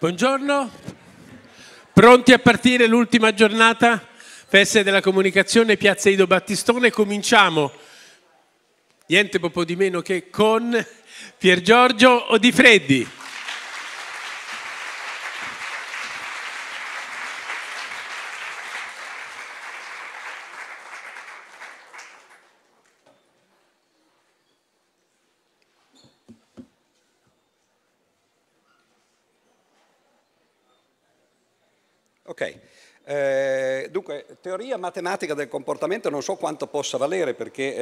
Buongiorno, pronti a partire l'ultima giornata, feste della comunicazione, piazza Ido Battistone, cominciamo niente poco di meno che con Pier Giorgio Odifreddi. teoria matematica del comportamento non so quanto possa valere perché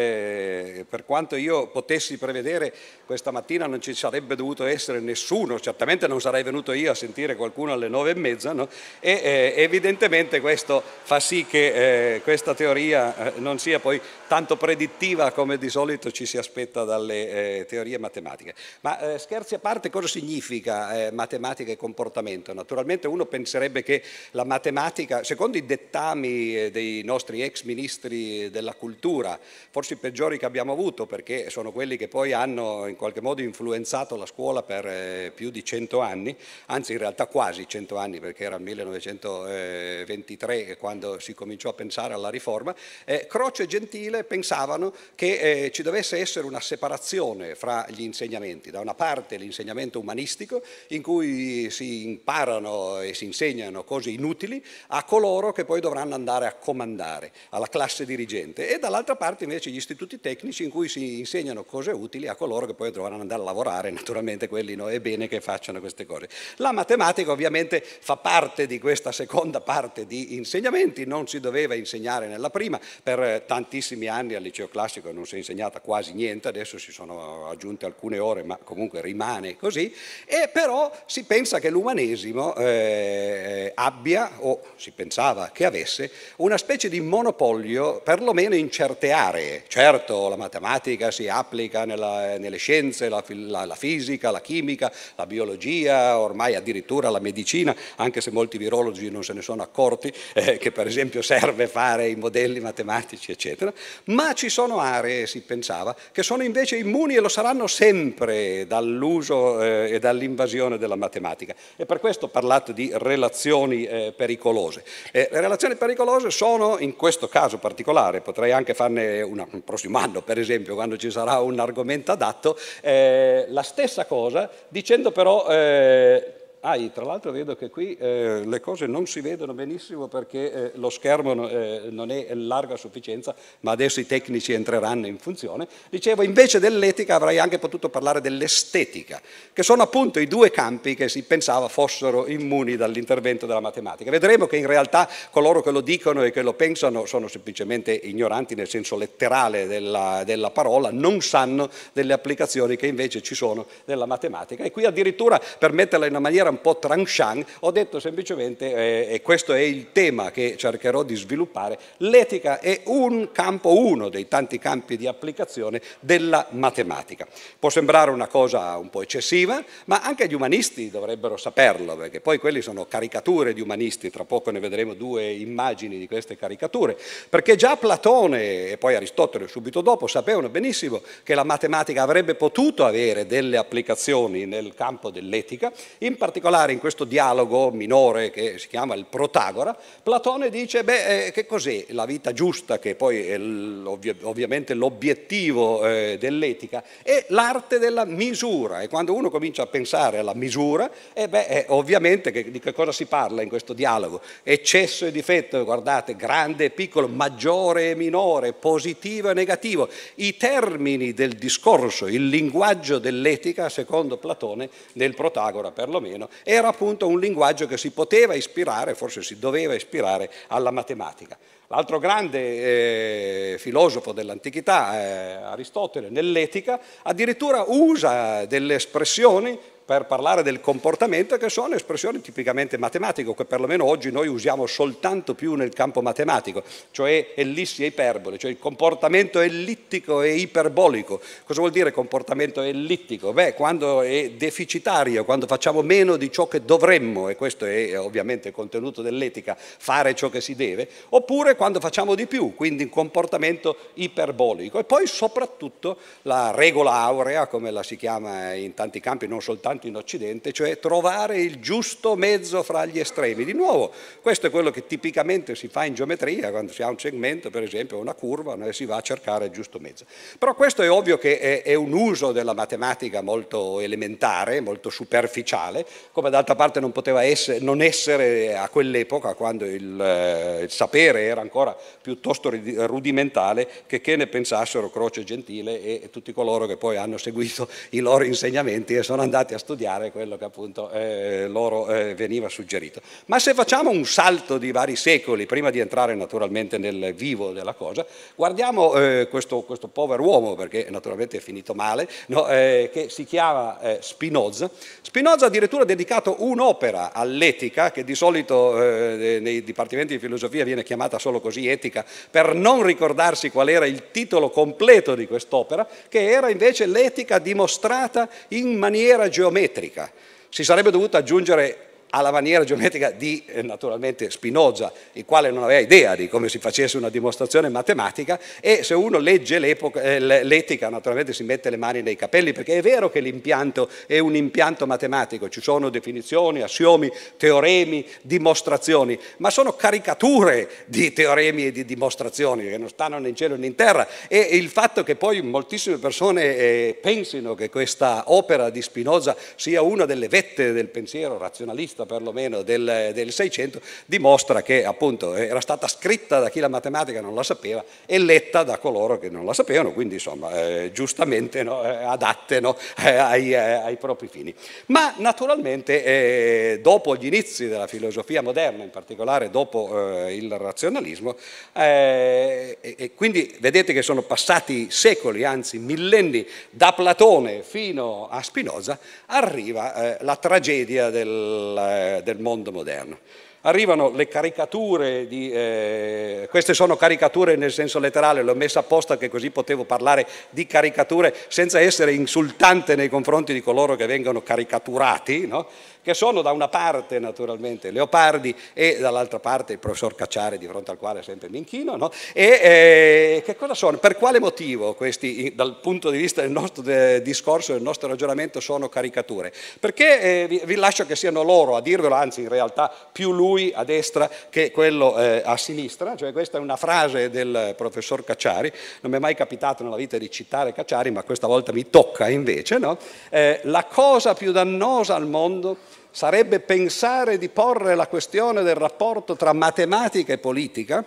eh, per quanto io potessi prevedere questa mattina non ci sarebbe dovuto essere nessuno, certamente non sarei venuto io a sentire qualcuno alle nove e mezza no? e eh, evidentemente questo fa sì che eh, questa teoria eh, non sia poi tanto predittiva come di solito ci si aspetta dalle eh, teorie matematiche. Ma eh, scherzi a parte cosa significa matematica e comportamento? Naturalmente uno penserebbe che la matematica, secondo i dettami dei nostri ex ministri della cultura, forse i peggiori che abbiamo avuto perché sono quelli che poi hanno in qualche modo influenzato la scuola per eh, più di cento anni, anzi in realtà quasi cento anni perché era il 1923 quando si cominciò a pensare alla riforma, eh, Croce e Gentile pensavano che eh, ci dovesse essere una separazione fra gli insegnamenti, da una parte l'insegnamento umanistico in cui si imparano e si insegnano cose inutili a coloro che poi dovranno andare imparare a comandare, alla classe dirigente, e dall'altra parte invece gli istituti tecnici in cui si insegnano cose utili a coloro che poi dovranno andare a lavorare, naturalmente quelli no, è bene che facciano queste cose. La matematica ovviamente fa parte di questa seconda parte di insegnamenti, non si doveva insegnare nella prima, per tantissimi anni al liceo classico non si è insegnata quasi niente, adesso si sono aggiunte alcune ore, ma comunque rimane così, e però si pensa che l'umanesimo eh, abbia, o si pensava che avesse, una specie di monopolio, perlomeno in certe aree. Certo, la matematica si applica nella, nelle scienze, la, la, la, fisica, la chimica, la biologia, ormai addirittura la medicina, anche se molti virologi non se ne sono accorti eh, che per esempio serve fare i modelli matematici, eccetera. Ma ci sono aree, si pensava, che sono invece immuni e lo saranno sempre dall'uso eh, e dall'invasione della matematica. E per questo ho parlato di relazioni eh, pericolose. Eh, relazioni pericolose cose sono, in questo caso particolare, potrei anche farne una un prossimo anno, per esempio, quando ci sarà un argomento adatto, eh, la stessa cosa dicendo però eh, Ah, tra l'altro vedo che qui eh, le cose non si vedono benissimo perché eh, lo schermo no, eh, non è largo a sufficienza, ma adesso i tecnici entreranno in funzione. Dicevo, invece dell'etica avrei anche potuto parlare dell'estetica, che sono appunto i due campi che si pensava fossero immuni dall'intervento della matematica. Vedremo che in realtà coloro che lo dicono e che lo pensano sono semplicemente ignoranti nel senso letterale della, della parola, non sanno delle applicazioni che invece ci sono nella matematica. E qui addirittura per metterla in una maniera un po' tranchant, ho detto semplicemente, eh, e questo è il tema che cercherò di sviluppare, l'etica è un campo, uno dei tanti campi di applicazione della matematica. Può sembrare una cosa un po' eccessiva, ma anche gli umanisti dovrebbero saperlo, perché poi quelli sono caricature di umanisti, tra poco ne vedremo due immagini di queste caricature, perché già Platone e poi Aristotele subito dopo sapevano benissimo che la matematica avrebbe potuto avere delle applicazioni nel campo dell'etica, in particolare particolare in questo dialogo minore che si chiama il Protagora, Platone dice, beh, eh, che cos'è la vita giusta, che poi è ovviamente l'obiettivo eh, dell'etica, è l'arte della misura e quando uno comincia a pensare alla misura, eh beh, eh, ovviamente che, di che cosa si parla in questo dialogo? Eccesso e difetto, guardate, grande e piccolo, maggiore e minore, positivo e negativo, i termini del discorso, il linguaggio dell'etica, secondo Platone, nel Protagora perlomeno, qualcuno. Era appunto un linguaggio che si poteva ispirare, forse si doveva ispirare alla matematica. L'altro grande eh, filosofo dell'antichità, eh, Aristotele, nell'etica, addirittura usa delle espressioni per parlare del comportamento che sono espressioni tipicamente matematiche, che perlomeno oggi noi usiamo soltanto più nel campo matematico, cioè ellissi e iperboli, cioè il comportamento ellittico e iperbolico. Cosa vuol dire comportamento ellittico? Beh, quando è deficitario, quando facciamo meno di ciò che dovremmo, e questo è ovviamente il contenuto dell'etica, fare ciò che si deve, oppure quando facciamo di più, quindi un comportamento iperbolico. E poi soprattutto la regola aurea, come la si chiama in tanti campi, non soltanto tanto in Occidente, cioè trovare il giusto mezzo fra gli estremi. Di nuovo, questo è quello che tipicamente si fa in geometria, quando si ha un segmento, per esempio, una curva, e si va a cercare il giusto mezzo. Però questo è ovvio che è, è un uso della matematica molto elementare, molto superficiale, come d'altra parte non poteva essere, non essere a quell'epoca, quando il, eh, il sapere era ancora piuttosto rudimentale, che che ne pensassero Croce Gentile e, e tutti coloro che poi hanno seguito i loro insegnamenti e sono andati a studiare quello che appunto eh, loro eh, veniva suggerito. Ma se facciamo un salto di vari secoli, prima di entrare naturalmente nel vivo della cosa, guardiamo eh, questo, questo povero uomo, perché naturalmente è finito male, no, eh, che si chiama eh, Spinoza. Spinoza ha addirittura dedicato un'opera all'etica, che di solito eh, nei dipartimenti di filosofia viene chiamata solo così etica, per non ricordarsi qual era il titolo completo di quest'opera, che era invece l'etica dimostrata in maniera geometrica geometrica. Si sarebbe dovuto aggiungere alla maniera geometrica di eh, naturalmente Spinoza, il quale non aveva idea di come si facesse una dimostrazione matematica e se uno legge eh, l'etica naturalmente si mette le mani nei capelli perché è vero che l'impianto è un impianto matematico, ci sono definizioni, assiomi, teoremi, dimostrazioni, ma sono caricature di teoremi e di dimostrazioni che non stanno né in cielo né in terra e il fatto che poi moltissime persone eh, pensino che questa opera di Spinoza sia una delle vette del pensiero razionalista perlomeno del, del 600, dimostra che appunto era stata scritta da chi la matematica non la sapeva e letta da coloro che non la sapevano, quindi insomma eh, giustamente no, eh, adatte no, eh, ai, eh, ai, propri fini. Ma naturalmente eh, dopo gli inizi della filosofia moderna, in particolare dopo eh, il razionalismo, e, e quindi vedete che sono passati secoli, anzi millenni, da Platone fino a Spinoza, arriva la tragedia del eh, del mondo moderno. Arrivano le caricature, di, eh, queste sono caricature nel senso letterale, l'ho messa apposta che così potevo parlare di caricature senza essere insultante nei confronti di coloro che vengono caricaturati, no? che sono da una parte naturalmente Leopardi e dall'altra parte il professor Cacciari di fronte al quale sempre mi inchino, no? e eh, che cosa sono? Per quale motivo questi dal punto di vista del nostro eh, discorso, del nostro ragionamento sono caricature? Perché eh, vi, lascio che siano loro a dirvelo, anzi in realtà più lui a destra che quello eh, a sinistra, cioè questa è una frase del professor Cacciari, non mi è mai capitato nella vita di citare Cacciari, ma questa volta mi tocca invece, no? Eh, la cosa più dannosa al mondo sarebbe pensare di porre la questione del rapporto tra matematica e politica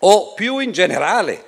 o più in generale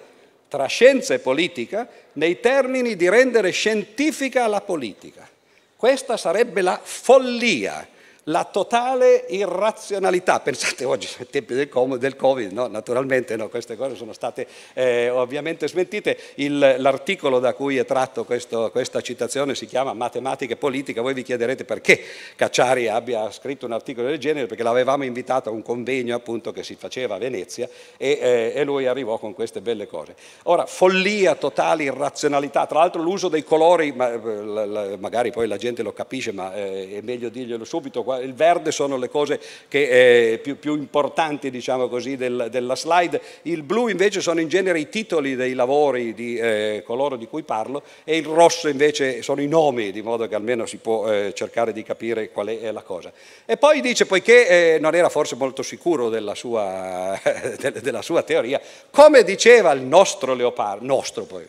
tra scienza e politica nei termini di rendere scientifica la politica. Questa sarebbe la follia la totale irrazionalità. Pensate oggi, ai tempi del, Covid, no? naturalmente no, queste cose sono state eh, ovviamente smentite. l'articolo da cui è tratto questo, questa citazione si chiama Matematica e politica. Voi vi chiederete perché Cacciari abbia scritto un articolo del genere, perché l'avevamo invitato a un convegno appunto che si faceva a Venezia e, eh, e lui arrivò con queste belle cose. Ora, follia totale, irrazionalità, tra l'altro l'uso dei colori, ma, eh, magari poi la gente lo capisce, ma eh, è meglio dirglielo subito il verde sono le cose che, eh, più, più, importanti diciamo così, del, della slide, il blu invece sono in genere i titoli dei lavori di eh, coloro di cui parlo e il rosso invece sono i nomi, di modo che almeno si può eh, cercare di capire qual è la cosa. E poi dice, poiché eh, non era forse molto sicuro della sua, della sua teoria, come diceva il nostro leopardo, nostro poi,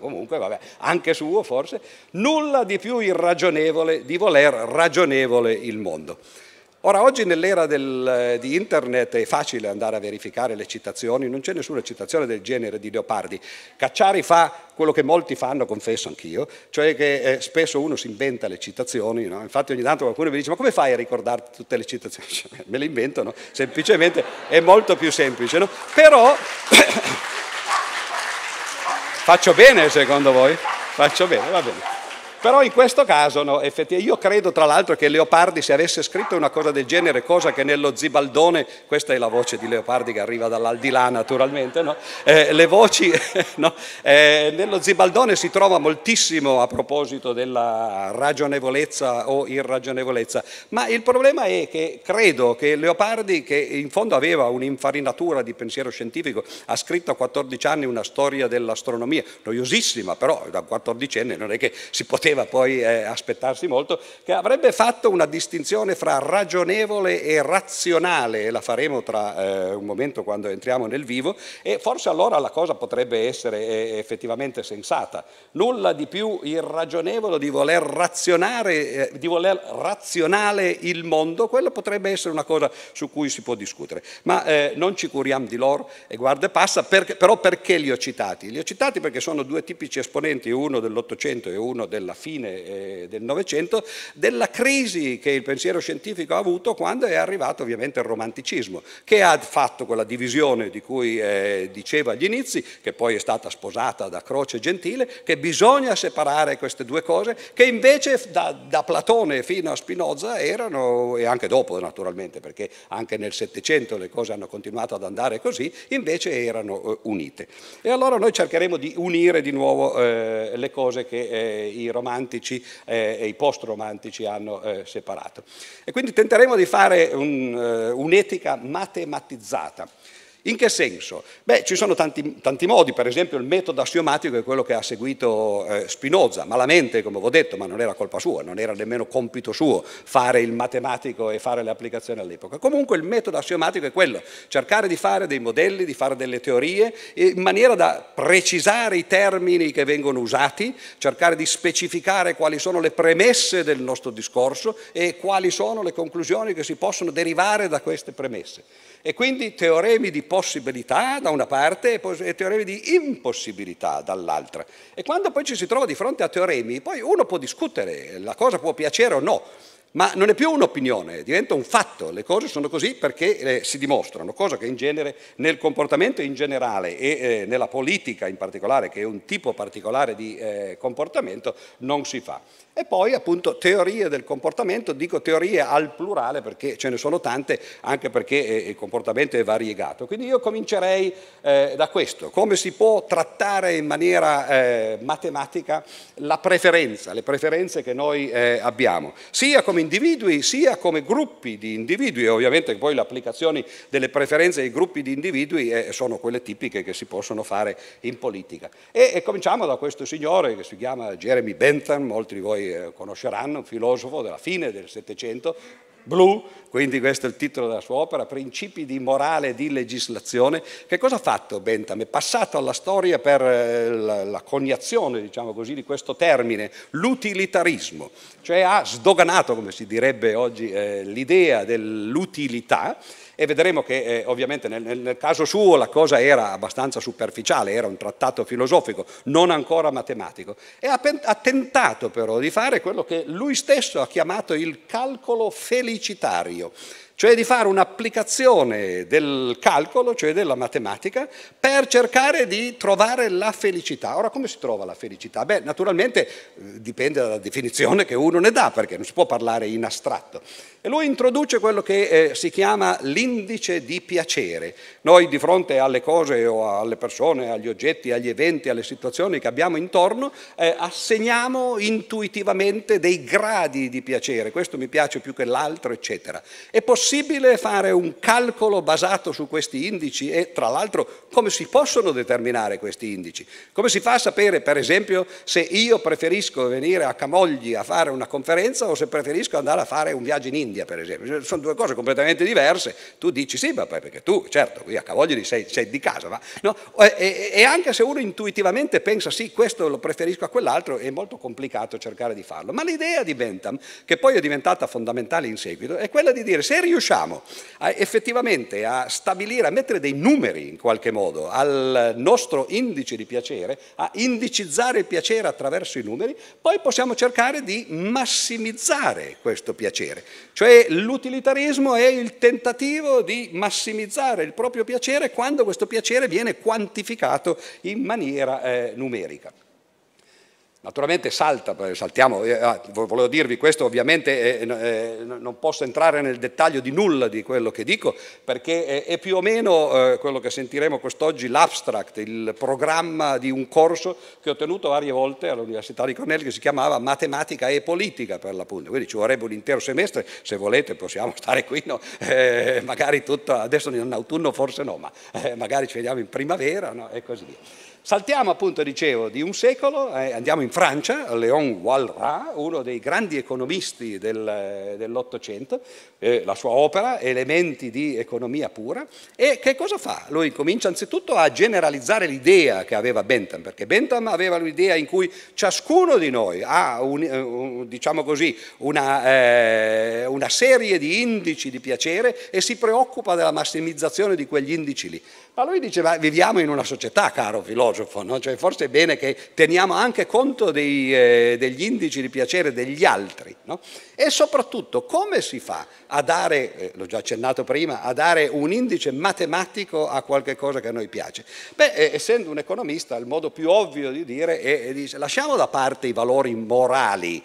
comunque, vabbè, anche suo forse, nulla di più irragionevole di voler ragionevole il mondo. Ora, oggi nell'era del, eh, di internet è facile andare a verificare le citazioni, non c'è nessuna citazione del genere di Leopardi. Cacciari fa quello che molti fanno, confesso anch'io, cioè che eh, spesso uno si inventa le citazioni, no? infatti ogni tanto qualcuno mi dice ma come fai a ricordarti tutte le citazioni? Cioè, me le inventano, semplicemente è molto più semplice, no? però faccio bene secondo voi? Faccio bene, va bene. Però in questo caso, no, effettivamente, io credo tra l'altro che Leopardi, se avesse scritto una cosa del genere, cosa che nello Zibaldone, questa è la voce di Leopardi che arriva dall'aldilà naturalmente, no? eh, le voci, no? eh, nello Zibaldone si trova moltissimo a proposito della ragionevolezza o irragionevolezza, ma il problema è che credo che Leopardi, che in fondo aveva un'infarinatura di pensiero scientifico, ha scritto a 14 anni una storia dell'astronomia, noiosissima, però da 14 anni non è che si poteva poteva poi eh, aspettarsi molto, che avrebbe fatto una distinzione fra ragionevole e razionale, e la faremo tra eh, un momento quando entriamo nel vivo, e forse allora la cosa potrebbe essere eh, effettivamente sensata. Nulla di più irragionevole di voler, razionare, eh, di voler razionale il mondo, quella potrebbe essere una cosa su cui si può discutere. Ma eh, non ci curiamo di loro e guarda e passa, perché, però perché li ho citati? Li ho citati perché sono due tipici esponenti, uno dell'Ottocento e uno della fine eh, del Novecento, della crisi che il pensiero scientifico ha avuto quando è arrivato ovviamente il romanticismo, che ha fatto quella divisione di cui eh, diceva agli inizi, che poi è stata sposata da Croce Gentile, che bisogna separare queste due cose, che invece da, da Platone fino a Spinoza erano, e anche dopo naturalmente, perché anche nel Settecento le cose hanno continuato ad andare così, invece erano eh, unite. E allora noi cercheremo di unire di nuovo eh, le cose che eh, i romantici romantici eh, e i post-romantici hanno eh, separato. E quindi tenteremo di fare eh, un'etica matematizzata. In che senso? Beh, ci sono tanti, tanti, modi, per esempio il metodo assiomatico è quello che ha seguito eh, Spinoza, malamente, come ho detto, ma non era colpa sua, non era nemmeno compito suo fare il matematico e fare le applicazioni all'epoca. Comunque il metodo assiomatico è quello, cercare di fare dei modelli, di fare delle teorie, in maniera da precisare i termini che vengono usati, cercare di specificare quali sono le premesse del nostro discorso e quali sono le conclusioni che si possono derivare da queste premesse. E quindi teoremi di possibilità da una parte e teoremi di impossibilità dall'altra. E quando poi ci si trova di fronte a teoremi, poi uno può discutere, la cosa può piacere o no, ma non è più un'opinione, diventa un fatto, le cose sono così perché eh, si dimostrano, cosa che in genere nel comportamento in generale e eh, nella politica in particolare, che è un tipo particolare di eh, comportamento, non si fa. E poi appunto teorie del comportamento, dico teorie al plurale perché ce ne sono tante, anche perché eh, il comportamento è variegato. Quindi io comincerei eh, da questo, come si può trattare in maniera eh, matematica la preferenza, le preferenze che noi eh, abbiamo, sia come individui sia come gruppi di individui, ovviamente poi le applicazioni delle preferenze ai gruppi di individui eh, sono quelle tipiche che si possono fare in politica. E, e cominciamo da questo signore che si chiama Jeremy Bentham, molti di voi poi eh, conosceranno, un filosofo della fine del Settecento, Blu, quindi questo è il titolo della sua opera, Principi di morale e di legislazione. Che cosa ha fatto Bentham? È passato alla storia per eh, la, coniazione, diciamo così, di questo termine, l'utilitarismo, cioè ha sdoganato, come si direbbe oggi, eh, l'idea dell'utilità e vedremo che eh, ovviamente nel, nel, caso suo la cosa era abbastanza superficiale, era un trattato filosofico, non ancora matematico, e ha, ha tentato però di fare quello che lui stesso ha chiamato il calcolo felicitario, cioè di fare un'applicazione del calcolo, cioè della matematica, per cercare di trovare la felicità. Ora, come si trova la felicità? Beh, naturalmente eh, dipende dalla definizione che uno ne dà, perché non si può parlare in astratto. E lui introduce quello che eh, si chiama l'indice di piacere. Noi di fronte alle cose o alle persone, agli oggetti, agli eventi, alle situazioni che abbiamo intorno, eh, assegniamo intuitivamente dei gradi di piacere. Questo mi piace più che l'altro, eccetera. È possibile possibile fare un calcolo basato su questi indici e tra l'altro come si possono determinare questi indici? Come si fa a sapere per esempio se io preferisco venire a Camogli a fare una conferenza o se preferisco andare a fare un viaggio in India per esempio? Cioè, sono due cose completamente diverse, tu dici sì ma perché tu certo qui a Camogli sei, sei di casa ma no? e, e anche se uno intuitivamente pensa sì questo lo preferisco a quell'altro è molto complicato cercare di farlo ma l'idea di Bentham che poi è diventata fondamentale in seguito è quella di dire se riusciamo riusciamo a, effettivamente a stabilire, a mettere dei numeri in qualche modo al nostro indice di piacere, a indicizzare il piacere attraverso i numeri, poi possiamo cercare di massimizzare questo piacere. Cioè l'utilitarismo è il tentativo di massimizzare il proprio piacere quando questo piacere viene quantificato in maniera eh, numerica. Naturalmente salta, eh, saltiamo, eh, ah, volevo dirvi questo, ovviamente eh, non posso entrare nel dettaglio di nulla di quello che dico, perché è più o meno quello che sentiremo quest'oggi, l'abstract, il programma di un corso che ho tenuto varie volte all'Università di Cornell che si chiamava Matematica e Politica per l'appunto, quindi ci vorrebbe un intero semestre, se volete possiamo stare qui, no? eh, magari tutto, adesso in autunno forse no, ma eh, magari ci vediamo in primavera no? e così via. Saltiamo appunto, dicevo, di un secolo, eh, andiamo in Francia, Léon Walras, uno dei grandi economisti del, dell'Ottocento, eh, la sua opera, Elementi di economia pura, e che cosa fa? Lui comincia anzitutto a generalizzare l'idea che aveva Bentham, perché Bentham aveva l'idea in cui ciascuno di noi ha, un, eh, un, diciamo così, una, eh, una serie di indici di piacere e si preoccupa della massimizzazione di quegli indici lì. Ma lui diceva, viviamo in una società, caro filosofo, filosofo, no? cioè forse è bene che teniamo anche conto dei, eh, degli indici di piacere degli altri. No? E soprattutto come si fa a dare, eh, l'ho già accennato prima, a dare un indice matematico a qualche cosa che a noi piace? Beh, eh, essendo un economista, il modo più ovvio di dire è, è dice, lasciamo da parte i valori morali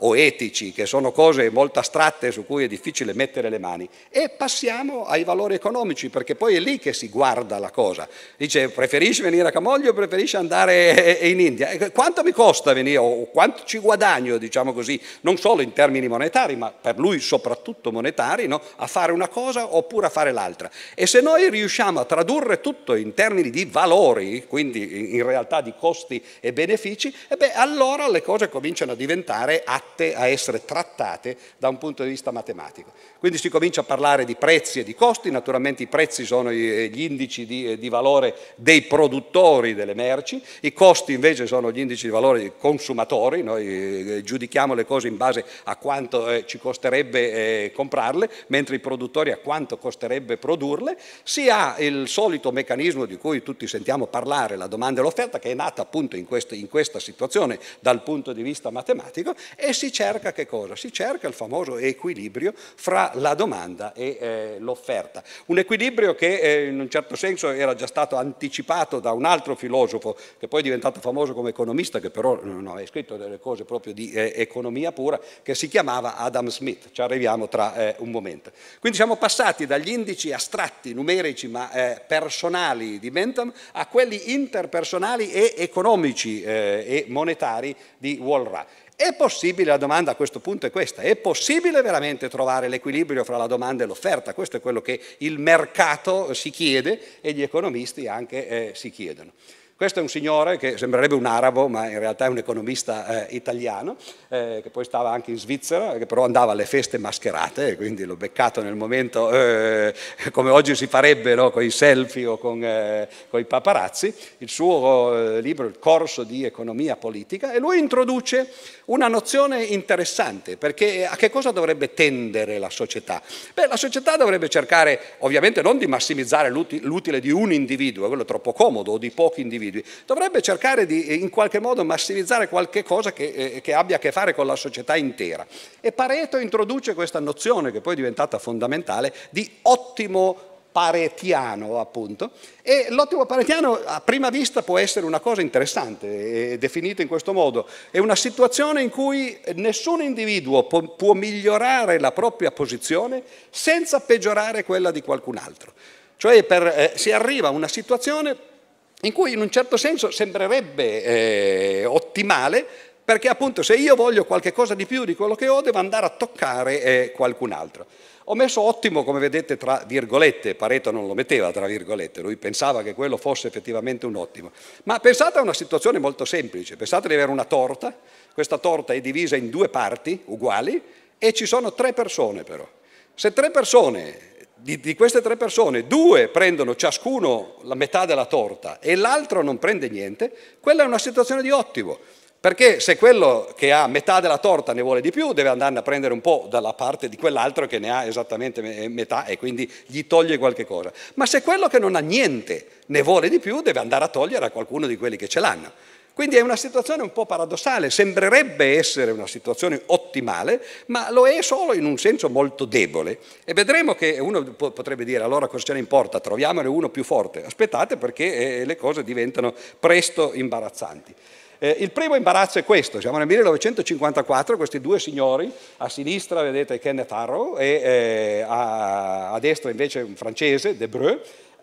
o etici, che sono cose molto astratte su cui è difficile mettere le mani, e passiamo ai valori economici, perché poi è lì che si guarda la cosa. Dice, preferisci venire a Camoglio o preferisci andare eh, eh, in India? Eh, quanto mi costa venire o quanto ci guadagno, diciamo così, non solo in termini monetari, ma per lui soprattutto monetari, no? a fare una cosa oppure a fare l'altra. E se noi riusciamo a tradurre tutto in termini di valori, quindi in realtà di costi e benefici, e beh, allora le cose cominciano a diventare attive atte a essere trattate da un punto di vista matematico. Quindi si comincia a parlare di prezzi e di costi, naturalmente i prezzi sono eh, gli indici di, eh, di valore dei produttori delle merci, i costi invece sono gli indici di valore dei consumatori, noi eh, giudichiamo le cose in base a quanto ci costerebbe comprarle, mentre i produttori a quanto costerebbe produrle, si ha il solito meccanismo di cui tutti sentiamo parlare, la domanda e l'offerta, che è nata appunto in questa situazione dal punto di vista matematico e si cerca che cosa? Si cerca il famoso equilibrio fra la domanda e eh, l'offerta. Un equilibrio che eh, in un certo senso era già stato anticipato da un altro filosofo che poi è diventato famoso come economista, che però non ha scritto delle cose proprio di eh, economia pura, che si chiamava Adam Smith. Ci arriviamo tra eh, un momento. Quindi siamo passati dagli indici astratti, numerici ma eh, personali di Bentham a quelli interpersonali e economici eh, e monetari di Walra. È possibile, la domanda a questo punto è questa, è possibile veramente trovare l'equilibrio fra la domanda e l'offerta? Questo è quello che il mercato si chiede e gli economisti anche eh, si chiedono. Questo è un signore che sembrerebbe un arabo, ma in realtà è un economista eh, italiano, eh, che poi stava anche in Svizzera, che però andava alle feste mascherate, quindi l'ho beccato nel momento eh, come oggi si farebbe no, con i selfie o con, eh, con i paparazzi, il suo eh, libro Il corso di economia politica, e lui introduce una nozione interessante, perché a che cosa dovrebbe tendere la società? Beh, la società dovrebbe cercare ovviamente non di massimizzare l'utile di un individuo, quello troppo comodo, o di pochi individui, individui, dovrebbe cercare di eh, in qualche modo massimizzare qualche cosa che, eh, che abbia a che fare con la società intera. E Pareto introduce questa nozione, che poi è diventata fondamentale, di ottimo paretiano, appunto. E l'ottimo paretiano a prima vista può essere una cosa interessante, eh, definita in questo modo. È una situazione in cui nessun individuo può, può migliorare la propria posizione senza peggiorare quella di qualcun altro. Cioè per, eh, si arriva a una situazione in cui in un certo senso sembrerebbe eh, ottimale perché appunto se io voglio qualche cosa di più di quello che ho devo andare a toccare eh, qualcun altro. Ho messo ottimo, come vedete, tra virgolette, Pareto non lo metteva tra virgolette, lui pensava che quello fosse effettivamente un ottimo. Ma pensate a una situazione molto semplice, pensate di avere una torta, questa torta è divisa in due parti uguali e ci sono tre persone però. Se tre persone di, di queste tre persone, due prendono ciascuno la metà della torta e l'altro non prende niente, quella è una situazione di ottimo. Perché se quello che ha metà della torta ne vuole di più, deve andare a prendere un po' dalla parte di quell'altro che ne ha esattamente eh, metà e quindi gli toglie qualche cosa. Ma se quello che non ha niente ne vuole di più, deve andare a togliere a qualcuno di quelli che ce l'hanno. Quindi è una situazione un po' paradossale, sembrerebbe essere una situazione ottimale, ma lo è solo in un senso molto debole. E vedremo che uno potrebbe dire allora cosa ce ne importa, troviamone uno più forte. Aspettate perché eh, le cose diventano presto imbarazzanti. Eh, il primo imbarazzo è questo, siamo nel 1954, questi due signori, a sinistra vedete Kenneth Arrow e eh, a, a destra invece un francese, De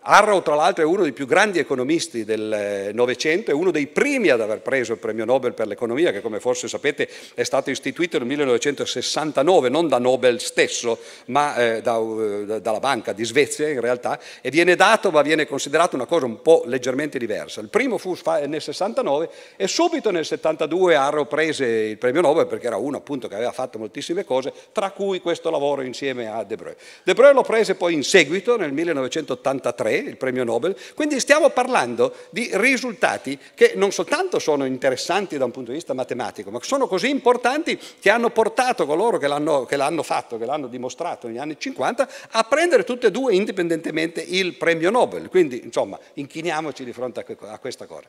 Arrow tra l'altro è uno dei più grandi economisti del eh, Novecento, è uno dei primi ad aver preso il premio Nobel per l'economia che come forse sapete è stato istituito nel 1969 non da Nobel stesso ma eh, da, eh, dalla Banca di Svezia in realtà e viene dato ma viene considerato una cosa un po' leggermente diversa. Il primo fu nel 69 e subito nel 72 Arrow prese il premio Nobel perché era uno appunto che aveva fatto moltissime cose tra cui questo lavoro insieme a De Breu. De Breu lo prese poi in seguito nel 1983 il premio Nobel, quindi stiamo parlando di risultati che non soltanto sono interessanti da un punto di vista matematico, ma sono così importanti che hanno portato coloro che l'hanno, fatto, che l'hanno dimostrato negli anni 50, a prendere tutte e due indipendentemente il premio Nobel. Quindi, insomma, inchiniamoci di fronte a questa cosa.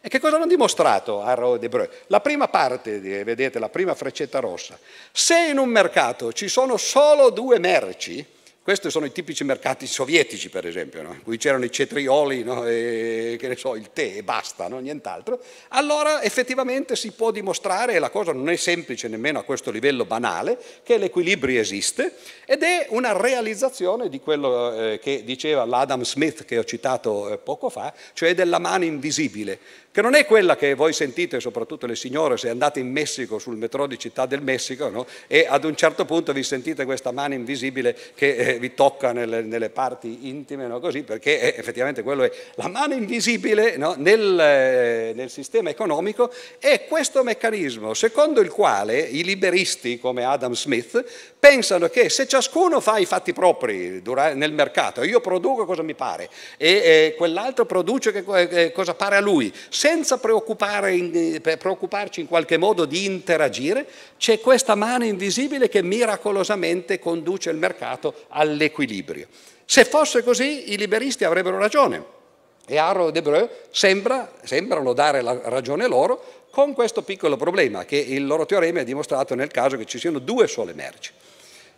E che cosa hanno dimostrato Arrow e Debreu? La prima parte, vedete, la prima freccetta rossa. Se in un mercato ci sono solo due merci, questi sono i tipici mercati sovietici, per esempio, no? in cui c'erano i cetrioli, no? e, so, il tè e basta, no? nient'altro. Allora effettivamente si può dimostrare, e la cosa non è semplice nemmeno a questo livello banale, che l'equilibrio esiste ed è una realizzazione di quello eh, che diceva l'Adam Smith che ho citato eh, poco fa, cioè della mano invisibile che non è quella che voi sentite, soprattutto le signore, se andate in Messico, sul metro di Città del Messico, no? e ad un certo punto vi sentite questa mano invisibile che eh, vi tocca nelle, nelle parti intime, no? Così, perché eh, effettivamente quello è la mano invisibile no? nel, eh, nel, sistema economico, è questo meccanismo secondo il quale i liberisti come Adam Smith pensano che se ciascuno fa i fatti propri nel mercato, io produco cosa mi pare e eh, quell'altro produce che, eh, cosa pare a lui, se senza eh, preoccuparci in qualche modo di interagire, c'è questa mano invisibile che miracolosamente conduce il mercato all'equilibrio. Se fosse così, i liberisti avrebbero ragione. E Arrow e Debreu sembra, sembrano dare la ragione loro con questo piccolo problema, che il loro teorema è dimostrato nel caso che ci siano due sole merci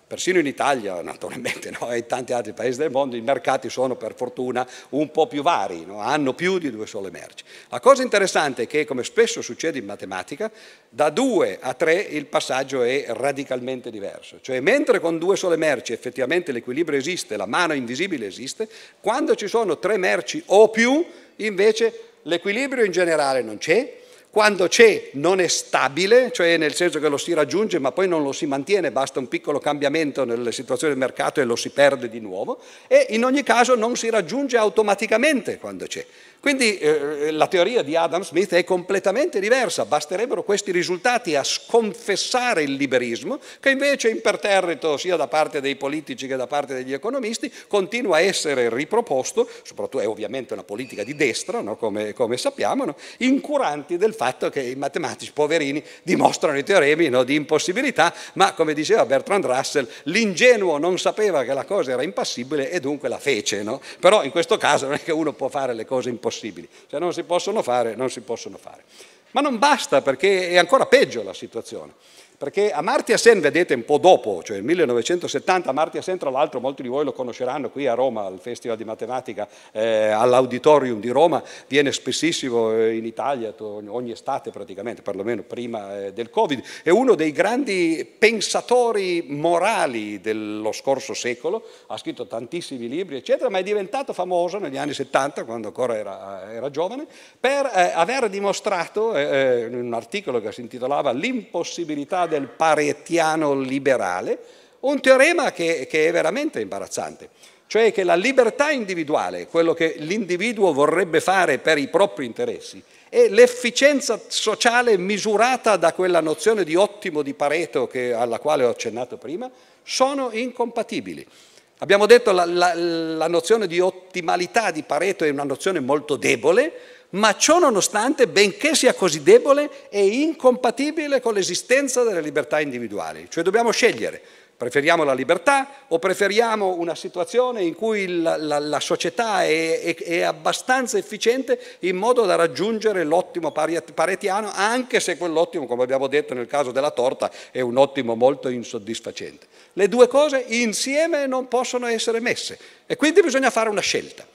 persino in Italia naturalmente no? e in tanti altri paesi del mondo i mercati sono per fortuna un po' più vari, no? hanno più di due sole merci. La cosa interessante è che come spesso succede in matematica, da due a tre il passaggio è radicalmente diverso, cioè mentre con due sole merci effettivamente l'equilibrio esiste, la mano invisibile esiste, quando ci sono tre merci o più invece l'equilibrio in generale non c'è, quando c'è non è stabile, cioè nel senso che lo si raggiunge ma poi non lo si mantiene, basta un piccolo cambiamento nelle situazioni del mercato e lo si perde di nuovo, e in ogni caso non si raggiunge automaticamente quando c'è. Quindi eh, la teoria di Adam Smith è completamente diversa, basterebbero questi risultati a sconfessare il liberismo, che invece imperterrito sia da parte dei politici che da parte degli economisti continua a essere riproposto, soprattutto è ovviamente una politica di destra, no? come, come, sappiamo, no? incuranti del fatto che i matematici poverini dimostrano i teoremi no? di impossibilità, ma come diceva Bertrand Russell, l'ingenuo non sapeva che la cosa era impassibile e dunque la fece. Però in questo caso non è che uno può fare le cose impossibili possibili. Se non si possono fare, non si possono fare. Ma non basta perché è ancora peggio la situazione perché Amartya Sen vedete un po' dopo, cioè nel 1970 Amartya Sen tra l'altro molti di voi lo conosceranno qui a Roma al Festival di Matematica eh, all'Auditorium di Roma, viene spessissimo eh, in Italia ogni estate praticamente, perlomeno prima eh, del Covid, è uno dei grandi pensatori morali dello scorso secolo, ha scritto tantissimi libri eccetera, ma è diventato famoso negli anni 70 quando ancora era, era giovane per eh, aver dimostrato eh, in un articolo che si intitolava L'impossibilità del paretiano liberale, un teorema che, che è veramente imbarazzante, cioè che la libertà individuale, quello che l'individuo vorrebbe fare per i propri interessi, e l'efficienza sociale misurata da quella nozione di ottimo di Pareto che, alla quale ho accennato prima, sono incompatibili. Abbiamo detto che la, la, la nozione di ottimalità di Pareto è una nozione molto debole, ma ciò nonostante, benché sia così debole, è incompatibile con l'esistenza delle libertà individuali. Cioè dobbiamo scegliere, preferiamo la libertà o preferiamo una situazione in cui la, la, la società è, è, è, abbastanza efficiente in modo da raggiungere l'ottimo paretiano, anche se quell'ottimo, come abbiamo detto nel caso della torta, è un ottimo molto insoddisfacente. Le due cose insieme non possono essere messe e quindi bisogna fare una scelta.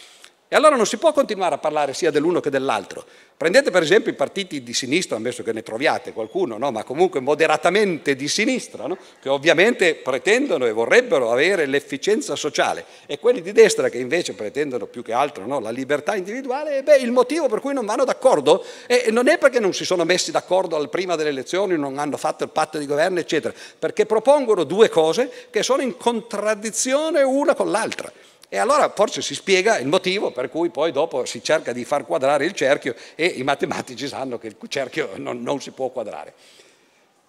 E allora non si può continuare a parlare sia dell'uno che dell'altro. Prendete per esempio i partiti di sinistra, ammesso che ne troviate qualcuno, no? ma comunque moderatamente di sinistra, no? che ovviamente pretendono e vorrebbero avere l'efficienza sociale, e quelli di destra che invece pretendono più che altro no? la libertà individuale, e beh, il motivo per cui non vanno d'accordo non è perché non si sono messi d'accordo al prima delle elezioni, non hanno fatto il patto di governo, eccetera, perché propongono due cose che sono in contraddizione una con l'altra. E allora forse si spiega il motivo per cui poi dopo si cerca di far quadrare il cerchio e i matematici sanno che il cerchio non, non si può quadrare.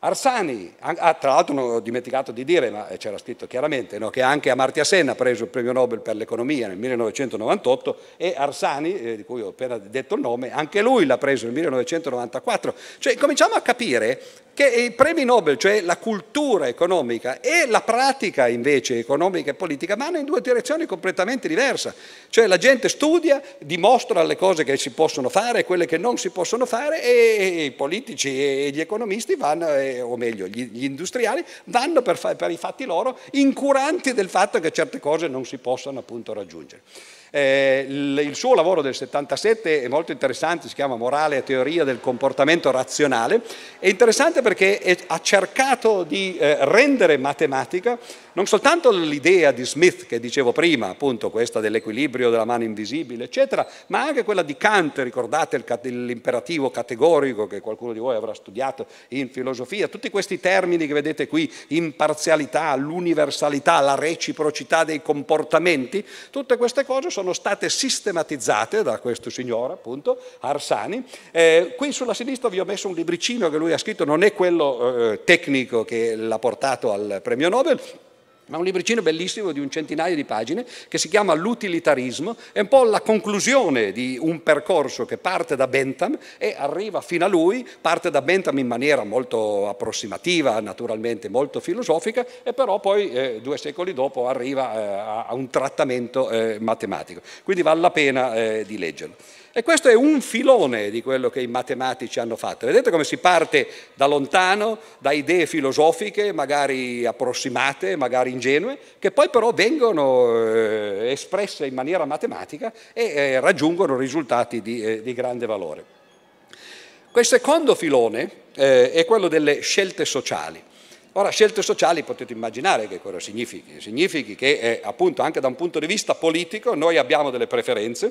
Arsani, ah, tra l'altro non ho dimenticato di dire, ma c'era scritto chiaramente, no, che anche Amartya Sen ha preso il premio Nobel per l'economia nel 1998 e Arsani, eh, di cui ho appena detto il nome, anche lui l'ha preso nel 1994. Cioè cominciamo a capire che i premi Nobel, cioè la cultura economica e la pratica invece economica e politica, vanno in due direzioni completamente diverse. Cioè la gente studia, dimostra le cose che si possono fare, quelle che non si possono fare e i politici e gli economisti vanno, eh, o meglio gli industriali, vanno per, per i fatti loro incuranti del fatto che certe cose non si possano appunto raggiungere. Eh, il suo lavoro del 77 è molto interessante, si chiama Morale e teoria del comportamento razionale, è interessante perché è, ha cercato di eh, rendere matematica non soltanto l'idea di Smith che dicevo prima, appunto questa dell'equilibrio della mano invisibile, eccetera, ma anche quella di Kant, ricordate il, l'imperativo categorico che qualcuno di voi avrà studiato in filosofia, tutti questi termini che vedete qui, imparzialità, l'universalità, la reciprocità dei comportamenti, tutte queste cose sono sono state sistematizzate da questo signore, appunto, Arsani. Eh, qui sulla sinistra vi ho messo un libricino che lui ha scritto, non è quello eh, tecnico che l'ha portato al premio Nobel, ma un libricino bellissimo di un centinaio di pagine che si chiama L'utilitarismo, è un po' la conclusione di un percorso che parte da Bentham e arriva fino a lui, parte da Bentham in maniera molto approssimativa, naturalmente molto filosofica, e però poi eh, due secoli dopo arriva eh, a un trattamento eh, matematico. Quindi vale la pena eh, di leggerlo. E questo è un filone di quello che i matematici hanno fatto. Vedete come si parte da lontano, da idee filosofiche, magari approssimate, magari ingenue, che poi però vengono eh, espresse in maniera matematica e eh, raggiungono risultati di, eh, di, grande valore. Quel secondo filone eh, è quello delle scelte sociali. Ora, scelte sociali potete immaginare che cosa significhi. Significhi che, eh, appunto, anche da un punto di vista politico noi abbiamo delle preferenze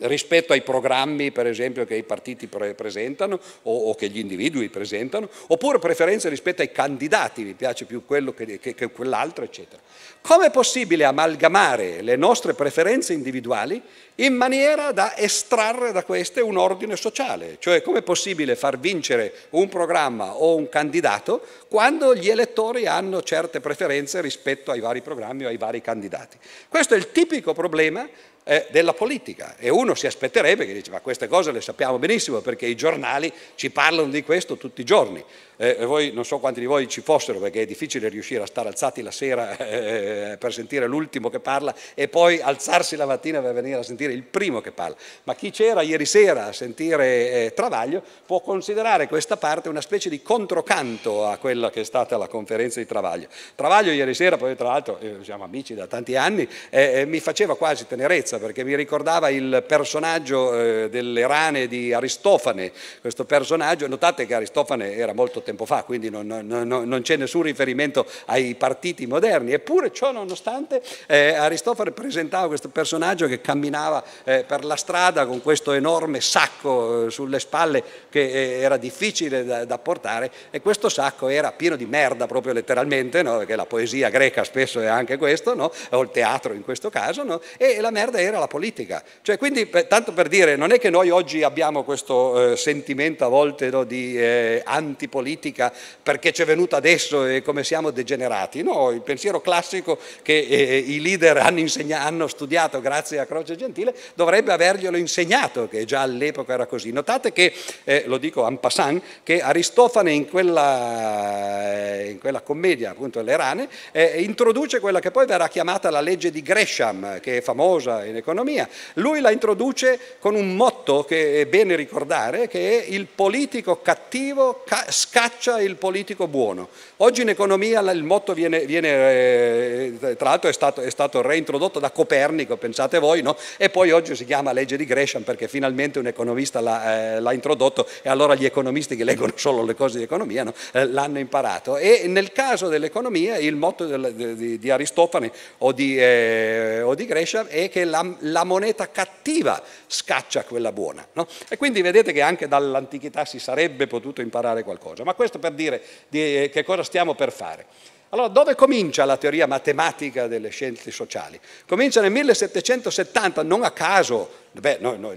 rispetto ai programmi per esempio che i partiti pre presentano o, o, che gli individui presentano, oppure preferenze rispetto ai candidati, mi piace più quello che, che, che quell'altro, eccetera. Com'è possibile amalgamare le nostre preferenze individuali in maniera da estrarre da queste un ordine sociale? Cioè com'è possibile far vincere un programma o un candidato quando gli elettori hanno certe preferenze rispetto ai vari programmi o ai vari candidati? Questo è il tipico problema eh, della politica. E uno si aspetterebbe che dice ma queste cose le sappiamo benissimo perché i giornali ci parlano di questo tutti i giorni. Eh, voi, non so quanti di voi ci fossero perché è difficile riuscire a stare alzati la sera eh, per sentire l'ultimo che parla e poi alzarsi la mattina per venire a sentire il primo che parla. Ma chi c'era ieri sera a sentire eh, Travaglio può considerare questa parte una specie di controcanto a quella che è stata la conferenza di Travaglio. Travaglio ieri sera, poi tra l'altro eh, siamo amici da tanti anni, eh, mi faceva quasi tenerezza perché mi ricordava il personaggio eh, delle rane di Aristofane, questo personaggio, notate che Aristofane era molto tempo fa, quindi non, non, non c'è nessun riferimento ai partiti moderni, eppure ciò nonostante eh, Aristofane presentava questo personaggio che camminava eh, per la strada con questo enorme sacco eh, sulle spalle che eh, era difficile da, da, portare e questo sacco era pieno di merda proprio letteralmente, no? perché la poesia greca spesso è anche questo, no? o il teatro in questo caso, no? e la merda era era la politica. Cioè, quindi, tanto per dire, non è che noi oggi abbiamo questo eh, sentimento a volte no, di eh, antipolitica perché ci è venuta adesso e come siamo degenerati. No, il pensiero classico che eh, i leader hanno, insegna- hanno, studiato grazie a Croce Gentile dovrebbe averglielo insegnato, che già all'epoca era così. Notate che, eh, lo dico en passant, che Aristofane in quella, eh, in quella commedia, appunto, Le rane, eh, introduce quella che poi verrà chiamata la legge di Gresham, che è famosa in economia. Lui la introduce con un motto che è bene ricordare, che è il politico cattivo scaccia il politico buono. Oggi in economia il motto viene, viene eh, tra l'altro è stato, è stato, reintrodotto da Copernico, pensate voi, no? e poi oggi si chiama legge di Gresham perché finalmente un economista l'ha, eh, l'ha introdotto e allora gli economisti che leggono solo le cose di economia no? Eh, l'hanno imparato. E nel caso dell'economia il motto di, Aristofane o di, eh, o di Gresham è che la la, la moneta cattiva scaccia quella buona. No? E quindi vedete che anche dall'antichità si sarebbe potuto imparare qualcosa, ma questo per dire di, eh, che cosa stiamo per fare. Allora, dove comincia la teoria matematica delle scienze sociali? Comincia nel 1770, non a caso Beh, no, no,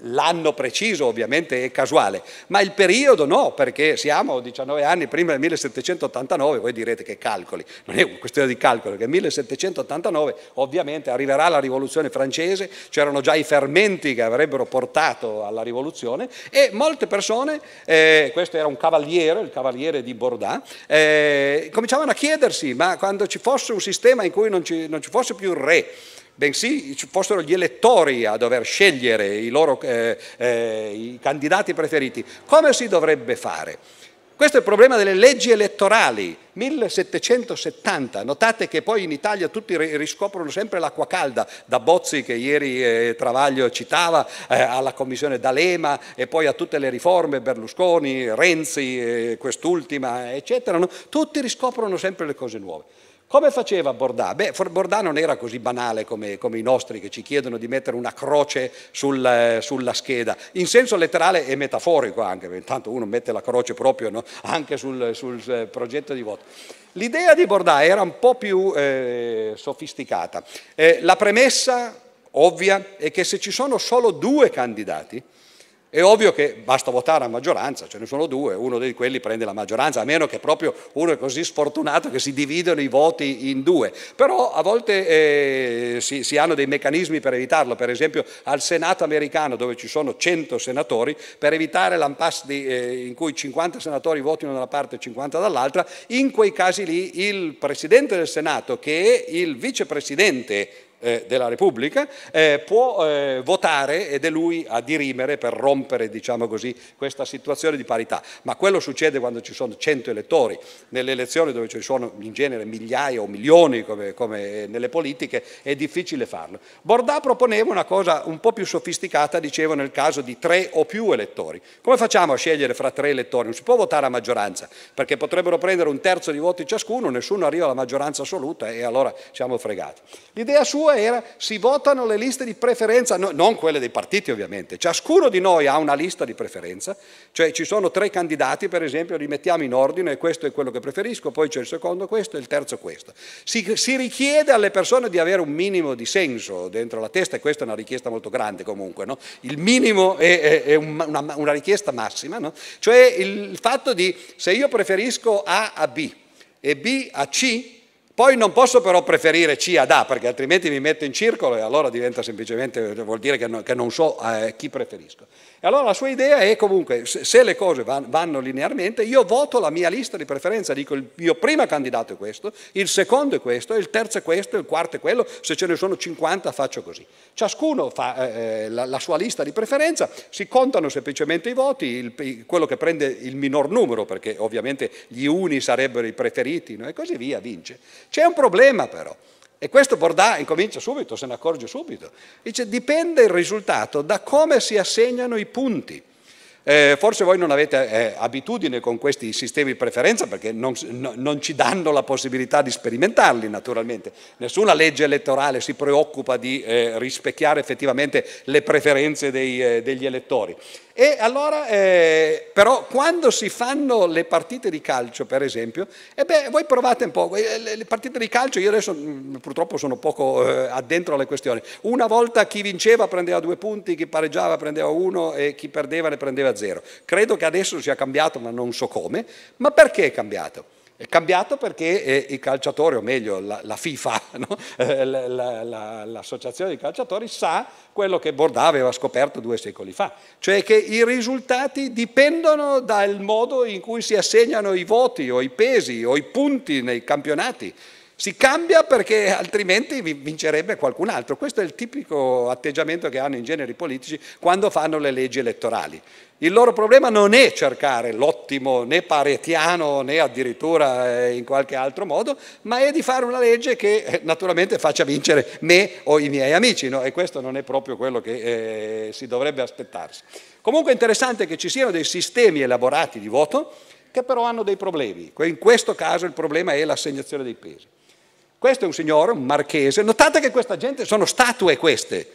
l'anno preciso ovviamente è casuale, ma il periodo no, perché siamo 19 anni prima del 1789, voi direte che calcoli, non è una questione di calcolo, che 1789 ovviamente arriverà la rivoluzione francese, c'erano già i fermenti che avrebbero portato alla rivoluzione e molte persone, eh, questo era un cavaliere, il cavaliere di Bordeaux, eh, cominciavano a chiedersi ma quando ci fosse un sistema in cui non ci, non ci fosse più il re, bensì fossero gli elettori a dover scegliere i loro eh, eh, i candidati preferiti. Come si dovrebbe fare? Questo è il problema delle leggi elettorali, 1770. Notate che poi in Italia tutti riscoprono sempre l'acqua calda, da Bozzi che ieri eh, Travaglio citava, eh, alla commissione D'Alema e poi a tutte le riforme, Berlusconi, Renzi, eh, quest'ultima, eccetera. No? Tutti riscoprono sempre le cose nuove. Come faceva Bordà? Beh, Bordat non era così banale come, come, i nostri che ci chiedono di mettere una croce sul, eh, sulla scheda, in senso letterale e metaforico anche, perché intanto uno mette la croce proprio no? anche sul, sul eh, progetto di voto. L'idea di Bordà era un po' più eh, sofisticata. Eh, la premessa ovvia è che se ci sono solo due candidati, è ovvio che basta votare a maggioranza, ce ne sono due, uno di quelli prende la maggioranza, a meno che proprio uno è così sfortunato che si dividono i voti in due. Però a volte eh, si, si, hanno dei meccanismi per evitarlo, per esempio al Senato americano dove ci sono 100 senatori, per evitare l'impasse eh, in cui 50 senatori votino da una parte e 50 dall'altra, in quei casi lì il Presidente del Senato, che è il vicepresidente eh, della Repubblica, eh, può eh, votare ed è lui a dirimere per rompere diciamo così, questa situazione di parità. Ma quello succede quando ci sono 100 elettori, nelle elezioni dove ci sono in genere migliaia o milioni come, come eh, nelle politiche è difficile farlo. Bordà proponeva una cosa un po' più sofisticata, dicevo nel caso di tre o più elettori. Come facciamo a scegliere fra tre elettori? Non si può votare a maggioranza perché potrebbero prendere un terzo di voti ciascuno, nessuno arriva alla maggioranza assoluta e allora siamo fregati. L'idea sua era si votano le liste di preferenza, no, non quelle dei partiti ovviamente, ciascuno di noi ha una lista di preferenza, cioè ci sono tre candidati per esempio, li mettiamo in ordine e questo è quello che preferisco, poi c'è il secondo questo e il terzo questo. Si, si richiede alle persone di avere un minimo di senso dentro la testa e questa è una richiesta molto grande comunque, no? il minimo è, è, è una, una, richiesta massima, no? cioè il fatto di se io preferisco A a B e B a C, poi non posso però preferire C ad A perché altrimenti mi metto in circolo e allora diventa semplicemente, vuol dire che, non so eh, chi preferisco. E allora la sua idea è comunque, se le cose vanno linearmente, io voto la mia lista di preferenza, dico il mio primo candidato è questo, il secondo è questo, il terzo è questo, il quarto è quello, se ce ne sono 50 faccio così. Ciascuno fa eh, eh, la, la, sua lista di preferenza, si contano semplicemente i voti, il, quello che prende il minor numero, perché ovviamente gli uni sarebbero i preferiti no? e così via, vince. C'è un problema però. E questo Bordà incomincia subito, se ne accorge subito. Dice dipende il risultato da come si assegnano i punti. Eh, forse voi non avete eh, abitudine con questi sistemi di preferenza perché non, no, non, ci danno la possibilità di sperimentarli naturalmente. Nessuna legge elettorale si preoccupa di eh, rispecchiare effettivamente le preferenze dei, eh, degli elettori. E allora, eh, però, quando si fanno le partite di calcio, per esempio, e eh beh, voi provate un po', eh, le partite di calcio, io adesso mm, purtroppo sono poco eh, addentro alle questioni, una volta chi vinceva prendeva due punti, chi pareggiava prendeva uno e chi perdeva ne prendeva zero. Credo che adesso sia cambiato, ma non so come, ma perché è cambiato? È cambiato perché eh, i calciatori, o meglio la, la FIFA, no? Eh, l'associazione dei calciatori, sa quello che Bordà aveva scoperto due secoli fa, cioè che i risultati dipendono dal modo in cui si assegnano i voti o i pesi o i punti nei campionati. Si cambia perché altrimenti vincerebbe qualcun altro. Questo è il tipico atteggiamento che hanno in genere i politici quando fanno le leggi elettorali. Il loro problema non è cercare l'ottimo né paretiano né addirittura eh, in qualche altro modo, ma è di fare una legge che eh, naturalmente faccia vincere me o i miei amici no? e questo non è proprio quello che eh, si dovrebbe aspettarsi. Comunque è interessante che ci siano dei sistemi elaborati di voto che però hanno dei problemi. In questo caso il problema è l'assegnazione dei pesi. Questo è un signore, un marchese, notate che questa gente sono statue queste,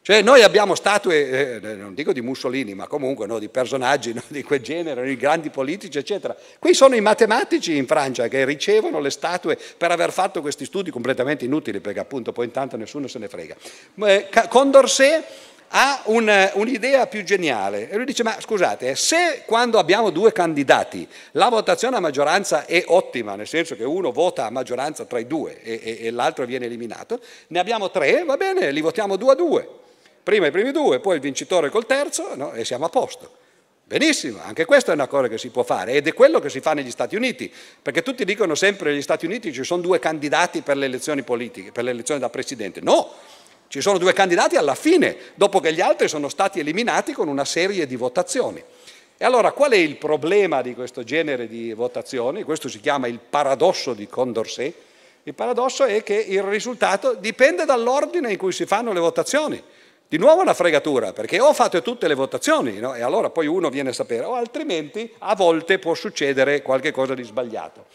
cioè noi abbiamo statue, eh, eh non dico di Mussolini, ma comunque no, di personaggi no, di quel genere, i grandi politici, eccetera. Qui sono i matematici in Francia che ricevono le statue per aver fatto questi studi completamente inutili, perché appunto poi intanto nessuno se ne frega. Eh, Condorcet ha un'idea più geniale e lui dice ma scusate se quando abbiamo due candidati la votazione a maggioranza è ottima nel senso che uno vota a maggioranza tra i due e, e, e l'altro viene eliminato ne abbiamo tre va bene li votiamo due a due prima i primi due poi il vincitore col terzo no? e siamo a posto Benissimo, anche questa è una cosa che si può fare ed è quello che si fa negli Stati Uniti, perché tutti dicono sempre che negli Stati Uniti ci sono due candidati per le elezioni politiche, per le elezioni da presidente. No, ci sono due candidati alla fine, dopo che gli altri sono stati eliminati con una serie di votazioni. E allora qual è il problema di questo genere di votazioni? Questo si chiama il paradosso di Condorcet. Il paradosso è che il risultato dipende dall'ordine in cui si fanno le votazioni. Di nuovo una fregatura, perché o fate tutte le votazioni no? e allora poi uno viene a sapere, o altrimenti a volte può succedere qualcosa di sbagliato.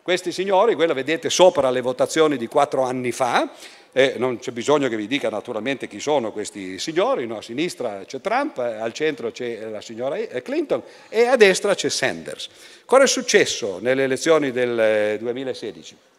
Questi signori, quella vedete sopra le votazioni di quattro anni fa, eh, non c'è bisogno che vi dica naturalmente chi sono questi signori, no? a sinistra c'è Trump, al centro c'è la signora Clinton e a destra c'è Sanders. Cosa è successo nelle elezioni del 2016? Eh,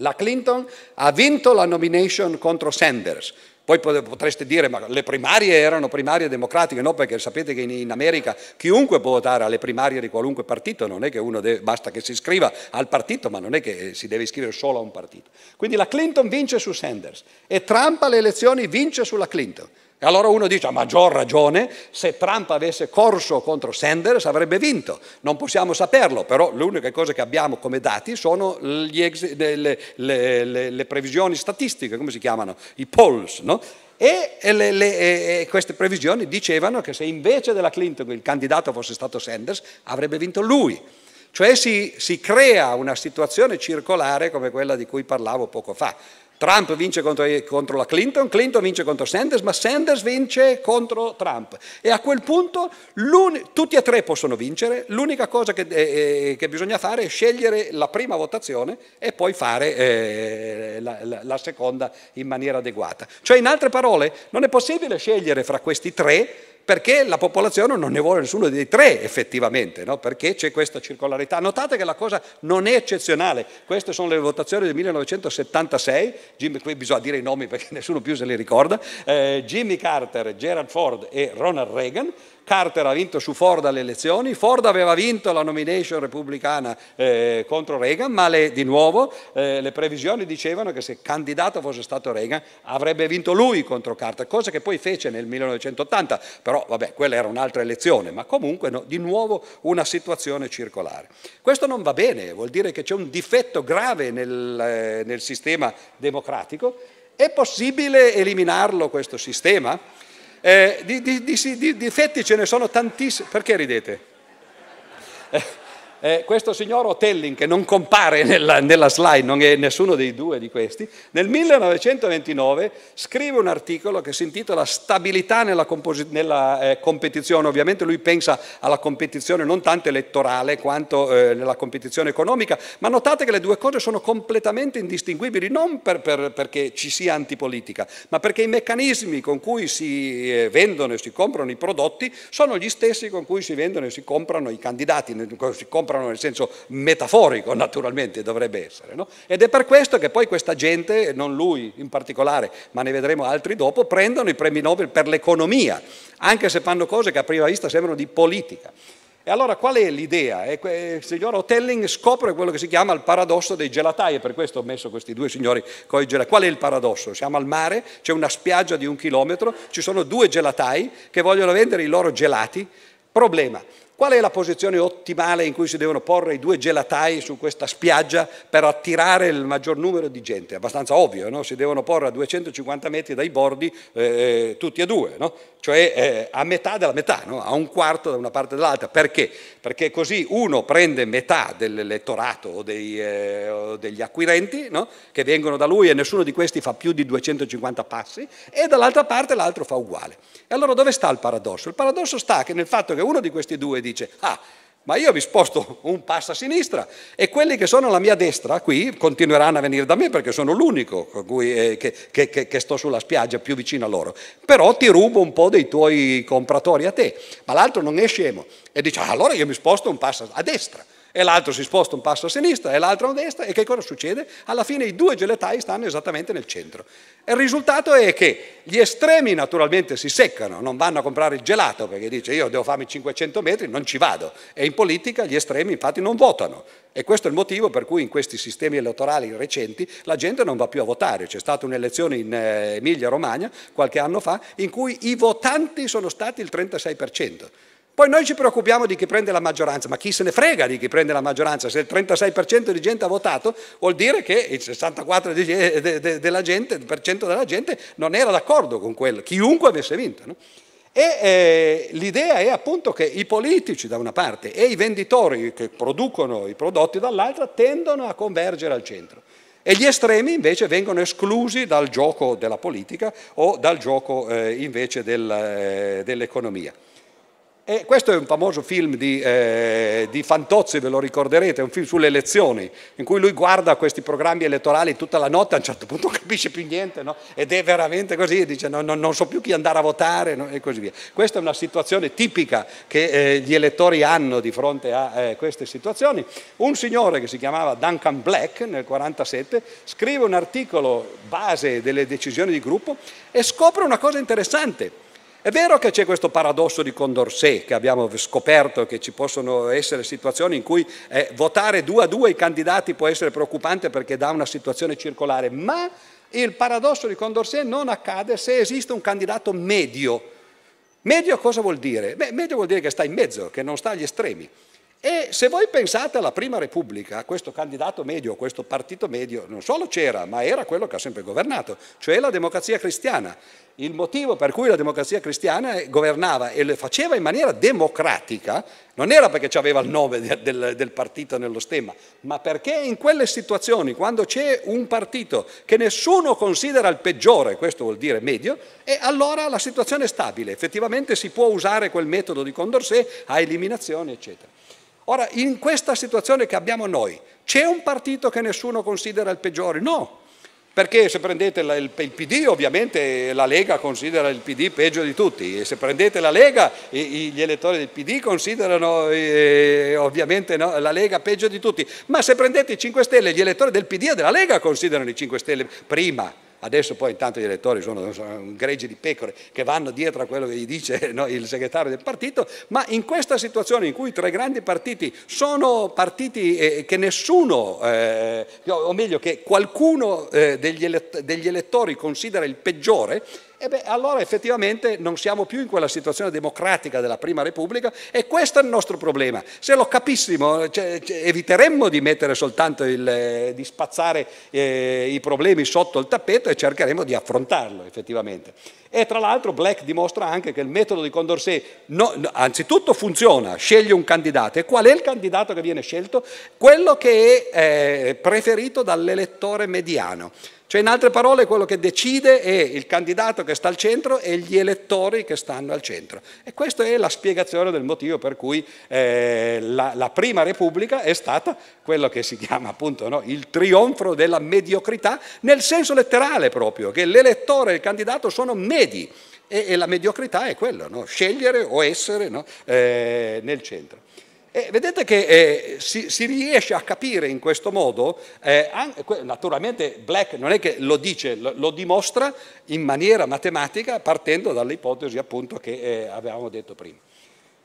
la Clinton ha vinto la nomination contro Sanders, poi potreste dire, ma le primarie erano primarie democratiche, no? Perché sapete che in America chiunque può votare alle primarie di qualunque partito, non è che uno deve, basta che si iscriva al partito, ma non è che eh, si deve iscrivere solo a un partito. Quindi la Clinton vince su Sanders e Trump alle elezioni vince sulla Clinton. E allora uno dice, a ah, maggior ragione, se Trump avesse corso contro Sanders avrebbe vinto. Non possiamo saperlo, però l'unica cosa che abbiamo come dati sono ex, le, le, le, le, previsioni statistiche, come si chiamano? I polls, no? E, e queste previsioni dicevano che se invece della Clinton il candidato fosse stato Sanders, avrebbe vinto lui. Cioè si, si crea una situazione circolare come quella di cui parlavo poco fa Trump vince contro, eh, contro, la Clinton, Clinton vince contro Sanders, ma Sanders vince contro Trump. E a quel punto tutti e tre possono vincere, l'unica cosa che, eh, eh, che, bisogna fare è scegliere la prima votazione e poi fare eh, la, la, la seconda in maniera adeguata. Cioè in altre parole non è possibile scegliere fra questi tre perché la popolazione non ne vuole nessuno dei tre effettivamente, no? perché c'è questa circolarità. Notate che la cosa non è eccezionale, queste sono le votazioni del 1976, Jimmy, qui bisogna dire i nomi perché nessuno più se li ricorda, eh, Jimmy Carter, Gerald Ford e Ronald Reagan, Carter ha vinto su Ford alle elezioni, Ford aveva vinto la nomination repubblicana eh, contro Reagan, ma le, di nuovo eh, le previsioni dicevano che se candidato fosse stato Reagan avrebbe vinto lui contro Carter, cosa che poi fece nel 1980, però vabbè quella era un'altra elezione, ma comunque no, di nuovo una situazione circolare. Questo non va bene, vuol dire che c'è un difetto grave nel, eh, nel sistema democratico. È possibile eliminarlo questo sistema? Eh, di, di, di, difetti ce ne sono tantissimi. Perché ridete? Eh eh, questo signor Otellin, che non compare nella, nella, slide, non è nessuno dei due di questi, nel 1929 scrive un articolo che si intitola Stabilità nella, nella eh, competizione. Ovviamente lui pensa alla competizione non tanto elettorale quanto eh, nella competizione economica, ma notate che le due cose sono completamente indistinguibili, non per, per, perché ci sia antipolitica, ma perché i meccanismi con cui si eh, vendono e si comprano i prodotti sono gli stessi con cui si vendono e si comprano i candidati, si comprano comprano nel senso metaforico naturalmente dovrebbe essere. No? Ed è per questo che poi questa gente, non lui in particolare, ma ne vedremo altri dopo, prendono i premi Nobel per l'economia, anche se fanno cose che a prima vista sembrano di politica. E allora qual è l'idea? Il eh, signor Otelling scopre quello che si chiama il paradosso dei gelatai, e per questo ho messo questi due signori con i gelatai. Qual è il paradosso? Siamo al mare, c'è una spiaggia di un chilometro, ci sono due gelatai che vogliono vendere i loro gelati. Problema, Qual è la posizione ottimale in cui si devono porre i due gelatai su questa spiaggia per attirare il maggior numero di gente? È abbastanza ovvio, no? si devono porre a 250 metri dai bordi eh, eh, tutti e due, no? cioè eh, a metà della metà, no? a un quarto da una parte e dall'altra. Perché? Perché così uno prende metà dell'elettorato o, dei, eh, o degli acquirenti che vengono da lui e nessuno di questi fa più di 250 passi e dall'altra parte l'altro fa uguale. E allora dove sta il paradosso? Il paradosso sta che nel fatto che uno di questi due dice, ah, ma io mi sposto un passo a sinistra e quelli che sono alla mia destra qui continueranno a venire da me perché sono l'unico cui, eh, che, che, che, sto sulla spiaggia più vicino a loro. Però ti rubo un po' dei tuoi compratori a te. Ma l'altro non è scemo e dice, ah, allora io mi sposto un passo a destra e l'altro si sposta un passo a sinistra e l'altro a destra e che cosa succede? Alla fine i due gelatai stanno esattamente nel centro. E il risultato è che gli estremi naturalmente si seccano, non vanno a comprare il gelato perché dice io devo farmi 500 metri, non ci vado. E in politica gli estremi infatti non votano. E questo è il motivo per cui in questi sistemi elettorali recenti la gente non va più a votare. C'è stata un'elezione in eh, Emilia-Romagna qualche anno fa in cui i votanti sono stati il 36%. Poi noi ci preoccupiamo di chi prende la maggioranza, ma chi se ne frega di chi prende la maggioranza? Se il 36% di gente ha votato, vuol dire che il 64% eh, della gente, della gente non era d'accordo con quello, chiunque avesse vinto. No? E eh, l'idea è appunto che i politici da una parte e i venditori che producono i prodotti dall'altra tendono a convergere al centro e gli estremi invece vengono esclusi dal gioco della politica o dal gioco eh, invece del, eh, dell'economia. E questo è un famoso film di, eh, di, Fantozzi, ve lo ricorderete, è un film sulle elezioni, in cui lui guarda questi programmi elettorali tutta la notte, a un certo punto non capisce più niente, no? ed è veramente così, dice no, no, non so più chi andare a votare no? e così via. Questa è una situazione tipica che eh, gli elettori hanno di fronte a eh, queste situazioni. Un signore che si chiamava Duncan Black nel 1947 scrive un articolo base delle decisioni di gruppo e scopre una cosa interessante è vero che c'è questo paradosso di Condorcet che abbiamo scoperto che ci possono essere situazioni in cui eh, votare due a due i candidati può essere preoccupante perché dà una situazione circolare, ma il paradosso di Condorcet non accade se esiste un candidato medio. Medio cosa vuol dire? Beh, medio vuol dire che sta in mezzo, che non sta agli estremi. E se voi pensate alla Prima Repubblica, questo candidato medio, questo partito medio, non solo c'era, ma era quello che ha sempre governato, cioè la democrazia cristiana. Il motivo per cui la democrazia cristiana governava e lo faceva in maniera democratica non era perché aveva il nome del, del partito nello stemma, ma perché in quelle situazioni, quando c'è un partito che nessuno considera il peggiore, questo vuol dire medio, e allora la situazione è stabile, effettivamente si può usare quel metodo di Condorcet a eliminazione, eccetera. Ora, in questa situazione che abbiamo noi, c'è un partito che nessuno considera il peggiore? No, perché se prendete il, PD ovviamente la Lega considera il PD peggio di tutti e se prendete la Lega gli elettori del PD considerano eh, ovviamente no, la Lega peggio di tutti, ma se prendete i 5 Stelle gli elettori del PD e della Lega considerano i 5 Stelle prima Adesso poi intanto gli elettori sono, un greggio di pecore che vanno dietro a quello che gli dice no, il segretario del partito, ma in questa situazione in cui i tre grandi partiti sono partiti eh, che nessuno, eh, o meglio che qualcuno eh, degli, elettori considera il peggiore, e beh, allora effettivamente non siamo più in quella situazione democratica della Prima Repubblica e questo è il nostro problema. Se lo capissimo cioè, cioè eviteremmo di mettere soltanto il, eh, di spazzare eh, i problemi sotto il tappeto e cercheremo di affrontarlo effettivamente. E tra l'altro Black dimostra anche che il metodo di Condorcet no, no, anzitutto funziona, sceglie un candidato e qual è il candidato che viene scelto? Quello che è eh, preferito dall'elettore mediano. Cioè in altre parole quello che decide è il candidato che sta al centro e gli elettori che stanno al centro. E questa è la spiegazione del motivo per cui eh, la, la, prima Repubblica è stata quello che si chiama appunto no, il trionfo della mediocrità, nel senso letterale proprio, che l'elettore e il candidato sono medi e, e la mediocrità è quello, no? scegliere o essere no? eh, nel centro. E vedete che eh, si, si, riesce a capire in questo modo, eh, anche, naturalmente Black non è che lo dice, lo, lo dimostra in maniera matematica partendo dall'ipotesi appunto che eh, avevamo detto prima.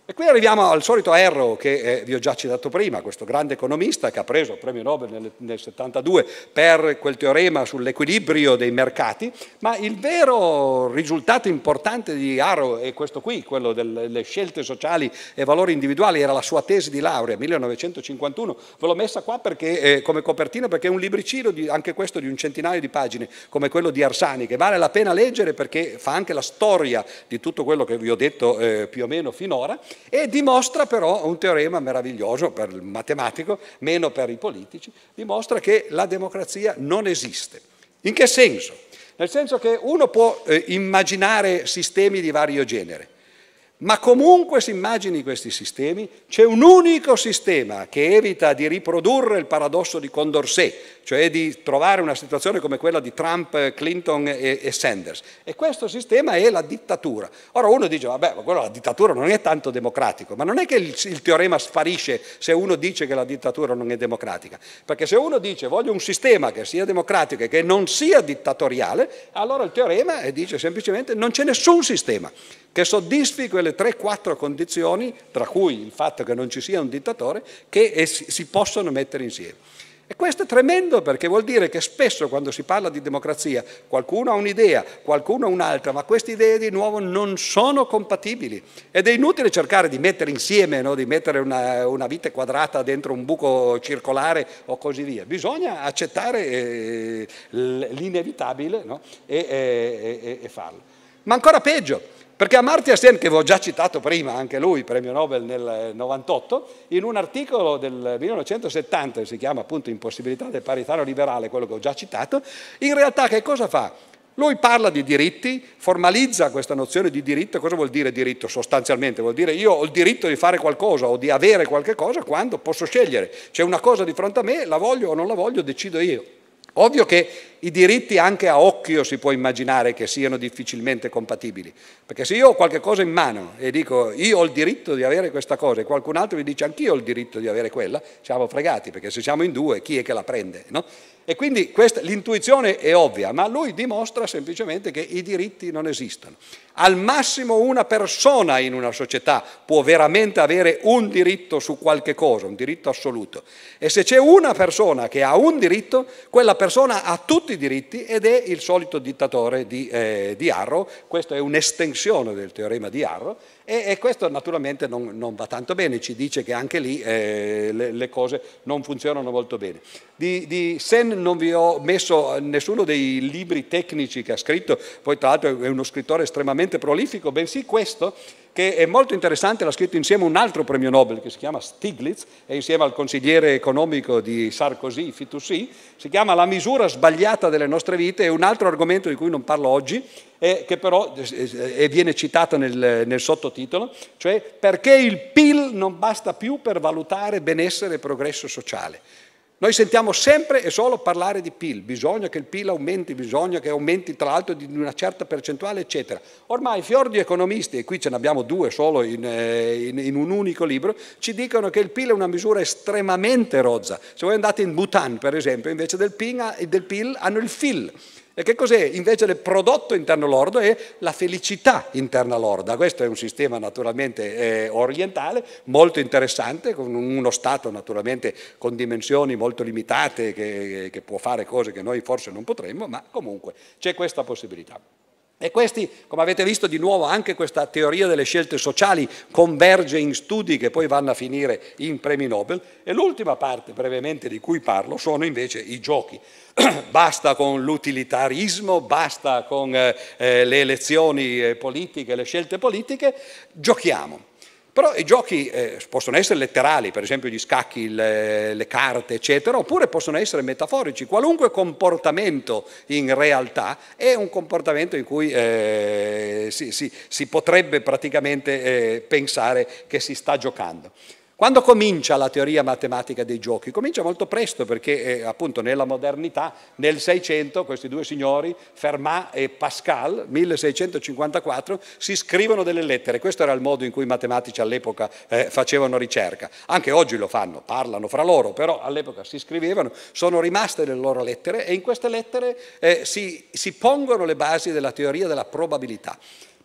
E qui arriviamo al solito Erro che eh, vi ho già citato prima, questo grande economista che ha preso il premio Nobel nel, nel 72 per quel teorema sull'equilibrio dei mercati, ma il vero risultato importante di Arrow è questo qui, quello delle scelte sociali e valori individuali, era la sua tesi di laurea 1951, ve l'ho messa qua perché, eh, come copertina perché è un libricino, di, anche questo di un centinaio di pagine, come quello di Arsani, che vale la pena leggere perché fa anche la storia di tutto quello che vi ho detto eh, più o meno finora. E dimostra però un teorema meraviglioso per il matematico, meno per i politici, dimostra che la democrazia non esiste. In che senso? Nel senso che uno può eh, immaginare sistemi di vario genere, ma comunque si immagini questi sistemi, c'è un unico sistema che evita di riprodurre il paradosso di Condorcet, cioè di trovare una situazione come quella di Trump, Clinton e, e Sanders. E questo sistema è la dittatura. Ora uno dice, vabbè, ma quello, la dittatura non è tanto democratico, ma non è che il, il teorema sparisce se uno dice che la dittatura non è democratica, perché se uno dice voglio un sistema che sia democratico e che non sia dittatoriale, allora il teorema dice semplicemente non c'è nessun sistema che soddisfi quelle 3-4 condizioni, tra cui il fatto che non ci sia un dittatore, che si possono mettere insieme. E questo è tremendo perché vuol dire che spesso quando si parla di democrazia qualcuno ha un'idea, qualcuno ha un'altra, ma queste idee di nuovo non sono compatibili ed è inutile cercare di mettere insieme, no? di mettere una, una, vite quadrata dentro un buco circolare o così via. Bisogna accettare eh, l'inevitabile no? e, e, e, e farlo. Ma ancora peggio, perché Amartya Sen, che ho già citato prima, anche lui, premio Nobel nel 98, in un articolo del 1970, che si chiama appunto Impossibilità del paritano liberale, quello che ho già citato, in realtà che cosa fa? Lui parla di diritti, formalizza questa nozione di diritto. Cosa vuol dire diritto sostanzialmente? Vuol dire io ho il diritto di fare qualcosa o di avere qualche cosa quando posso scegliere. C'è una cosa di fronte a me, la voglio o non la voglio, decido io. Ovvio che i diritti anche a occhio si può immaginare che siano difficilmente compatibili, perché se io ho qualche cosa in mano e dico io ho il diritto di avere questa cosa e qualcun altro mi dice anch'io ho il diritto di avere quella, siamo fregati, perché se siamo in due chi è che la prende? No? E quindi questa, l'intuizione è ovvia, ma lui dimostra semplicemente che i diritti non esistono. Al massimo una persona in una società può veramente avere un diritto su qualche cosa, un diritto assoluto. E se c'è una persona che ha un diritto, quella persona ha tutti i diritti ed è il solito dittatore di, eh, di Arrow. Questa è un'estensione del teorema di Arrow e, e questo naturalmente non, non, va tanto bene, ci dice che anche lì eh, le, le, cose non funzionano molto bene. Di, di, Sen non vi ho messo eh, nessuno dei libri tecnici che ha scritto, poi tra l'altro è uno scrittore estremamente prolifico, bensì questo che è molto interessante, l'ha scritto insieme un altro premio Nobel che si chiama Stiglitz e insieme al consigliere economico di Sarkozy, Fitoussi, si chiama La misura sbagliata delle nostre vite, è un altro argomento di cui non parlo oggi e che però e eh, eh, viene citato nel, nel sottotitolo, cioè perché il PIL non basta più per valutare benessere e progresso sociale. Noi sentiamo sempre e solo parlare di PIL, bisogna che il PIL aumenti, bisogna che aumenti tra l'altro di una certa percentuale, eccetera. Ormai fior di economisti, e qui ce ne abbiamo due solo in, eh, in, in, un unico libro, ci dicono che il PIL è una misura estremamente rozza. Se voi andate in Bhutan, per esempio, invece del PIL, del PIL hanno il FIL e che cos'è invece del prodotto interno lordo? È la felicità interna lorda. Questo è un sistema naturalmente eh, orientale, molto interessante, con uno Stato naturalmente con dimensioni molto limitate che, che può fare cose che noi forse non potremmo, ma comunque c'è questa possibilità. E questi, come avete visto di nuovo, anche questa teoria delle scelte sociali converge in studi che poi vanno a finire in premi Nobel. E l'ultima parte brevemente di cui parlo sono invece i giochi. basta con l'utilitarismo, basta con eh, eh le elezioni eh, politiche, le scelte politiche, giochiamo. Però i giochi eh, possono essere letterali, per esempio gli scacchi, le, eh, le, carte, eccetera, oppure possono essere metaforici. Qualunque comportamento in realtà è un comportamento in cui eh, si, si, si, potrebbe praticamente eh, pensare che si sta giocando. Quando comincia la teoria matematica dei giochi? Comincia molto presto perché eh, appunto nella modernità, nel 600, questi due signori, Fermat e Pascal, 1654, si scrivono delle lettere. Questo era il modo in cui i matematici all'epoca eh, facevano ricerca. Anche oggi lo fanno, parlano fra loro, però all'epoca si scrivevano, sono rimaste le loro lettere e in queste lettere eh, si, si pongono le basi della teoria della probabilità.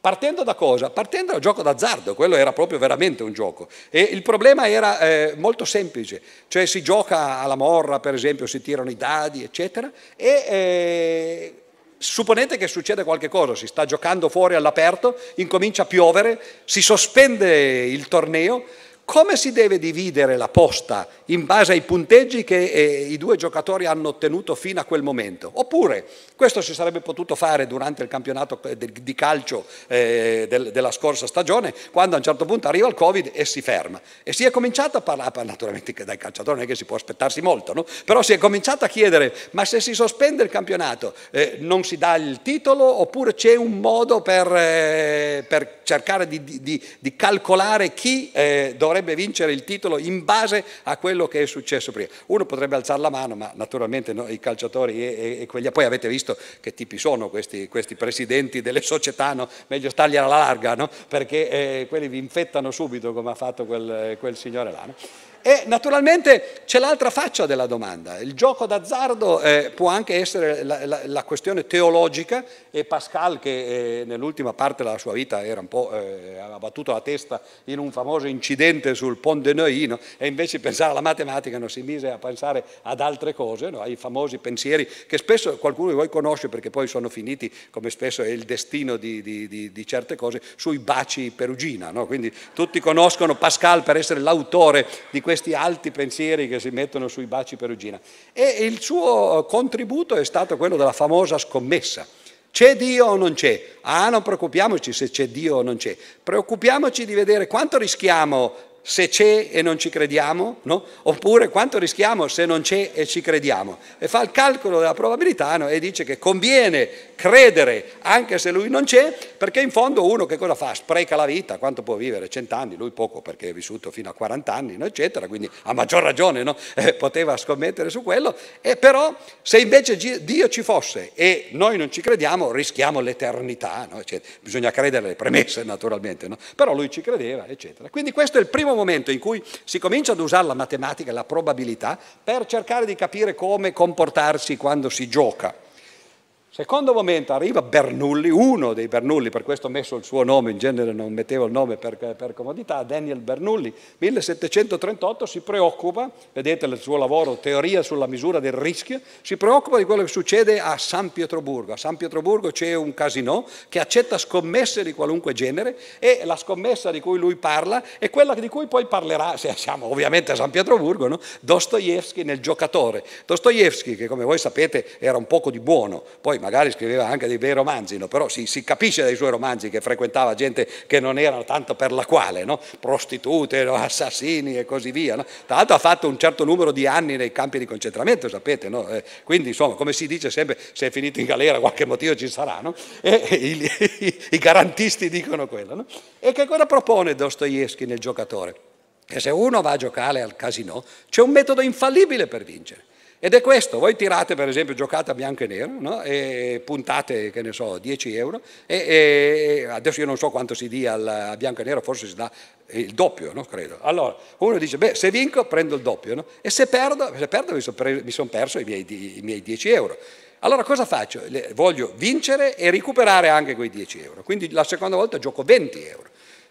Partendo da cosa? Partendo da gioco d'azzardo, quello era proprio veramente un gioco. E il problema era eh, molto semplice, cioè si gioca alla morra, per esempio, si tirano i dadi, eccetera, e... Eh, supponete che succeda qualche cosa, si sta giocando fuori all'aperto, incomincia a piovere, si sospende il torneo, come si deve dividere la posta in base ai punteggi che eh, i due giocatori hanno ottenuto fino a quel momento? Oppure questo si sarebbe potuto fare durante il campionato eh, di calcio eh, del, della scorsa stagione, quando a un certo punto arriva il Covid e si ferma. E si è cominciato a parlare, ah, naturalmente dai calciatori non è che si può aspettarsi molto, no? però si è cominciato a chiedere, ma se si sospende il campionato eh, non si dà il titolo oppure c'è un modo per, eh, per cercare di, di, di, calcolare chi eh, dovrebbe potrebbe vincere il titolo in base a quello che è successo prima. Uno potrebbe alzare la mano, ma naturalmente no, i calciatori e, e, e, quegli... Poi avete visto che tipi sono questi, questi presidenti delle società, no? meglio stargli alla larga, no? perché eh, quelli vi infettano subito come ha fatto quel, quel signore là. E naturalmente c'è l'altra faccia della domanda, il gioco d'azzardo eh, può anche essere la, la, la, questione teologica e Pascal che eh, nell'ultima parte della sua vita era un po', eh, aveva battuto la testa in un famoso incidente sul Pont de Neuilly e invece pensava alla matematica non si mise a pensare ad altre cose, no? ai famosi pensieri che spesso qualcuno di voi conosce perché poi sono finiti, come spesso è il destino di, di, di, di certe cose, sui baci perugina, no? quindi tutti conoscono Pascal per essere l'autore di questi alti pensieri che si mettono sui baci perugina. E il suo eh, contributo è stato quello della famosa scommessa. C'è Dio o non c'è? Ah, non preoccupiamoci se c'è Dio o non c'è. Preoccupiamoci di vedere quanto rischiamo se c'è e non ci crediamo, no? oppure quanto rischiamo se non c'è e ci crediamo. E fa il calcolo della probabilità no? e dice che conviene credere anche se lui non c'è, perché in fondo uno che cosa fa? Spreca la vita, quanto può vivere? Cent'anni, lui poco perché è vissuto fino a 40 anni, no? eccetera, quindi a maggior ragione eh, poteva scommettere su quello, e però se invece Dio ci fosse e noi non ci crediamo, rischiamo l'eternità, bisogna credere alle premesse naturalmente, però lui ci credeva, eccetera. Quindi questo è il primo momento in cui si comincia ad usare la matematica, e la probabilità, per cercare di capire come comportarsi quando si gioca Secondo momento arriva Bernoulli, uno dei Bernoulli, per questo ho messo il suo nome, in genere non mettevo il nome per, per comodità, Daniel Bernoulli, 1738 si preoccupa, vedete il suo lavoro, teoria sulla misura del rischio, si preoccupa di quello che succede a San Pietroburgo. A San Pietroburgo c'è un casino che accetta scommesse di qualunque genere e la scommessa di cui lui parla è quella di cui poi parlerà, se siamo ovviamente a San Pietroburgo, no? Dostoevsky nel giocatore. Dostoevsky, che come voi sapete era un poco di buono, poi ma magari scriveva anche dei bei romanzi, no? però si, si, capisce dai suoi romanzi che frequentava gente che non era tanto per la quale, no? prostitute, no? assassini e così via. Tra l'altro ha fatto un certo numero di anni nei campi di concentramento, sapete, eh, quindi insomma, come si dice sempre, se è finito in galera qualche motivo ci sarà, e, e, i, i, i, garantisti dicono quello. E che cosa propone Dostoevsky nel giocatore? Che se uno va a giocare al casino c'è un metodo infallibile per vincere ed è questo, voi tirate per esempio giocate a bianco e nero no? e puntate, che ne so, 10 euro e, e adesso io non so quanto si dia a bianco e nero, forse si dà il doppio, no? credo. Allora, uno dice, beh, se vinco prendo il doppio no? e se perdo, se perdo mi sono son perso i miei, i miei 10 euro. Allora cosa faccio? Voglio vincere e recuperare anche quei 10 euro, quindi la seconda volta gioco 20 euro.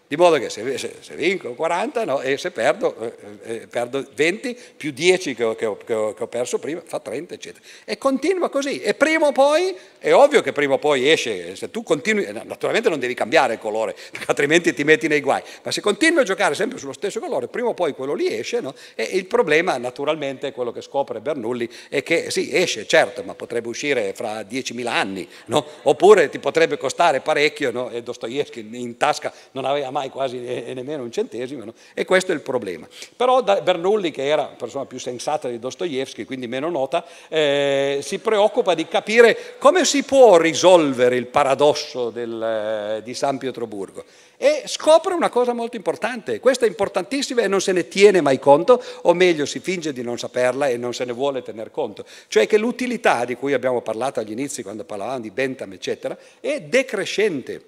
Di modo che se, se, se vinco 40 no, e se perdo, eh, eh, eh perdo, 20 più 10 che ho, che, che ho, perso prima fa 30 eccetera. E continua così. E prima o poi, è ovvio che prima o poi esce, se tu continui, eh, naturalmente non devi cambiare il colore altrimenti ti metti nei guai, ma se continui a giocare sempre sullo stesso colore prima o poi quello lì esce no? e il problema naturalmente è quello che scopre Bernoulli è che sì esce certo ma potrebbe uscire fra 10.000 anni no? oppure ti potrebbe costare parecchio no? e Dostoevsky in tasca non aveva mai mai quasi nemmeno un centesimo, no? e questo è il problema. Però Bernoulli, che era la persona più sensata di Dostoevsky, quindi meno nota, eh, si preoccupa di capire come si può risolvere il paradosso del, eh, di San Pietroburgo e scopre una cosa molto importante, questa è importantissima e non se ne tiene mai conto, o meglio si finge di non saperla e non se ne vuole tener conto, cioè che l'utilità di cui abbiamo parlato agli inizi quando parlavamo di Bentham eccetera è decrescente,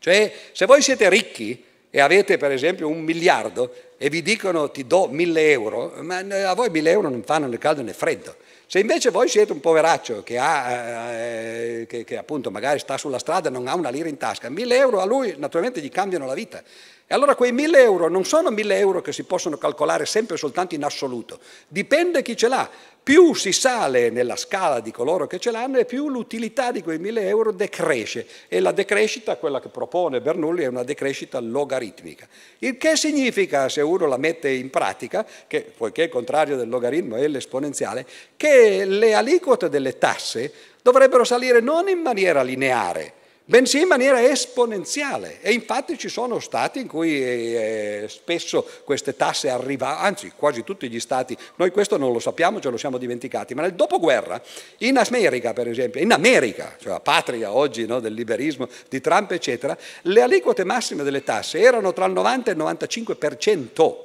cioè se voi siete ricchi e avete per esempio un miliardo e vi dicono ti do mille euro, ma eh, a voi mille euro non fanno né caldo né freddo. Se invece voi siete un poveraccio che, ha, eh, che, che appunto magari sta sulla strada e non ha una lira in tasca, mille euro a lui naturalmente gli cambiano la vita. E allora quei 1000 euro non sono 1000 euro che si possono calcolare sempre e soltanto in assoluto, dipende chi ce l'ha. Più si sale nella scala di coloro che ce l'hanno e più l'utilità di quei 1000 euro decresce e la decrescita, quella che propone Bernoulli, è una decrescita logaritmica. Il che significa, se uno la mette in pratica, che poiché il contrario del logaritmo è l'esponenziale, che le aliquote delle tasse dovrebbero salire non in maniera lineare, bensì in maniera esponenziale. E infatti ci sono stati in cui eh, eh spesso queste tasse arrivavano, anzi quasi tutti gli stati, noi questo non lo sappiamo, ce lo siamo dimenticati, ma nel dopoguerra, in America per esempio, in America, cioè la patria oggi no, del liberismo di Trump eccetera, le aliquote massime delle tasse erano tra il 90 e il 95%.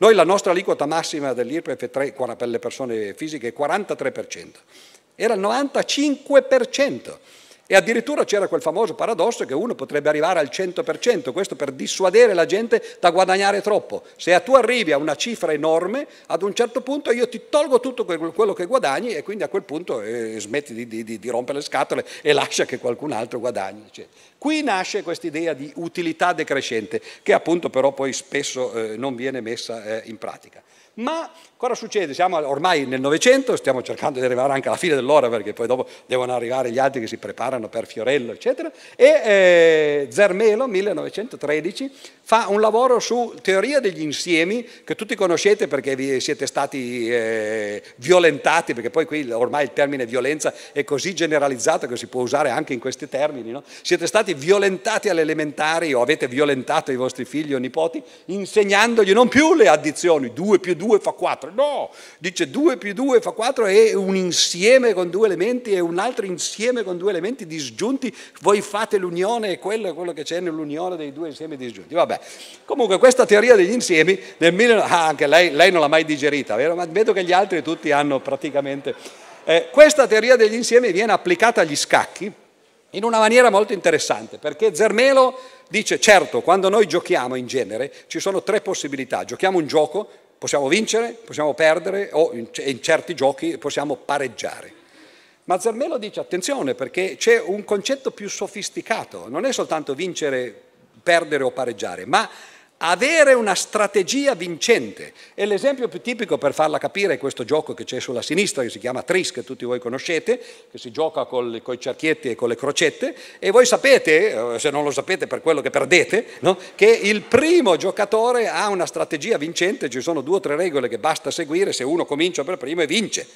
Noi la nostra aliquota massima dell'IRPF per le persone fisiche è il 43%, era il 95%. E addirittura c'era quel famoso paradosso che uno potrebbe arrivare al 100%, questo per dissuadere la gente da guadagnare troppo. Se tu arrivi a una cifra enorme, ad un certo punto io ti tolgo tutto quello che guadagni e quindi a quel punto eh, smetti di, di, di, rompere le scatole e lascia che qualcun altro guadagni. Cioè, qui nasce questa idea di utilità decrescente che appunto però poi spesso eh, non viene messa eh, in pratica. Ma cosa succede? Siamo ormai nel Novecento, stiamo cercando di arrivare anche alla fine dell'ora perché poi dopo devono arrivare gli altri che si preparano per Fiorello, eccetera. E eh, Zermelo, 1913, fa un lavoro su teoria degli insiemi che tutti conoscete perché vi siete stati eh, violentati, perché poi qui ormai il termine violenza è così generalizzato che si può usare anche in questi termini, no? siete stati violentati alle elementari o avete violentato i vostri figli o nipoti insegnandogli non più le addizioni, 2 più 2 fa 4, no, dice 2 più 2 fa 4 è un insieme con due elementi e un altro insieme con due elementi disgiunti, voi fate l'unione e quello è quello che c'è nell'unione dei due insiemi disgiunti. Vabbè. Comunque questa teoria degli insiemi nel 19... Ah, anche lei, lei non l'ha mai digerita, vero? Ma vedo che gli altri tutti hanno praticamente... Eh, questa teoria degli insiemi viene applicata agli scacchi in una maniera molto interessante, perché Zermelo dice, certo, quando noi giochiamo in genere ci sono tre possibilità, giochiamo un gioco, possiamo vincere, possiamo perdere o in, in certi giochi possiamo pareggiare. Ma Zermelo dice attenzione perché c'è un concetto più sofisticato, non è soltanto vincere perdere o pareggiare, ma avere una strategia vincente. E l'esempio più tipico per farla capire è questo gioco che c'è sulla sinistra, che si chiama Tris, che tutti voi conoscete, che si gioca con i cerchietti e con le crocette, e voi sapete, eh, se non lo sapete per quello che perdete, no? che il primo giocatore ha una strategia vincente, ci sono due o tre regole che basta seguire, se uno comincia per primo e vince.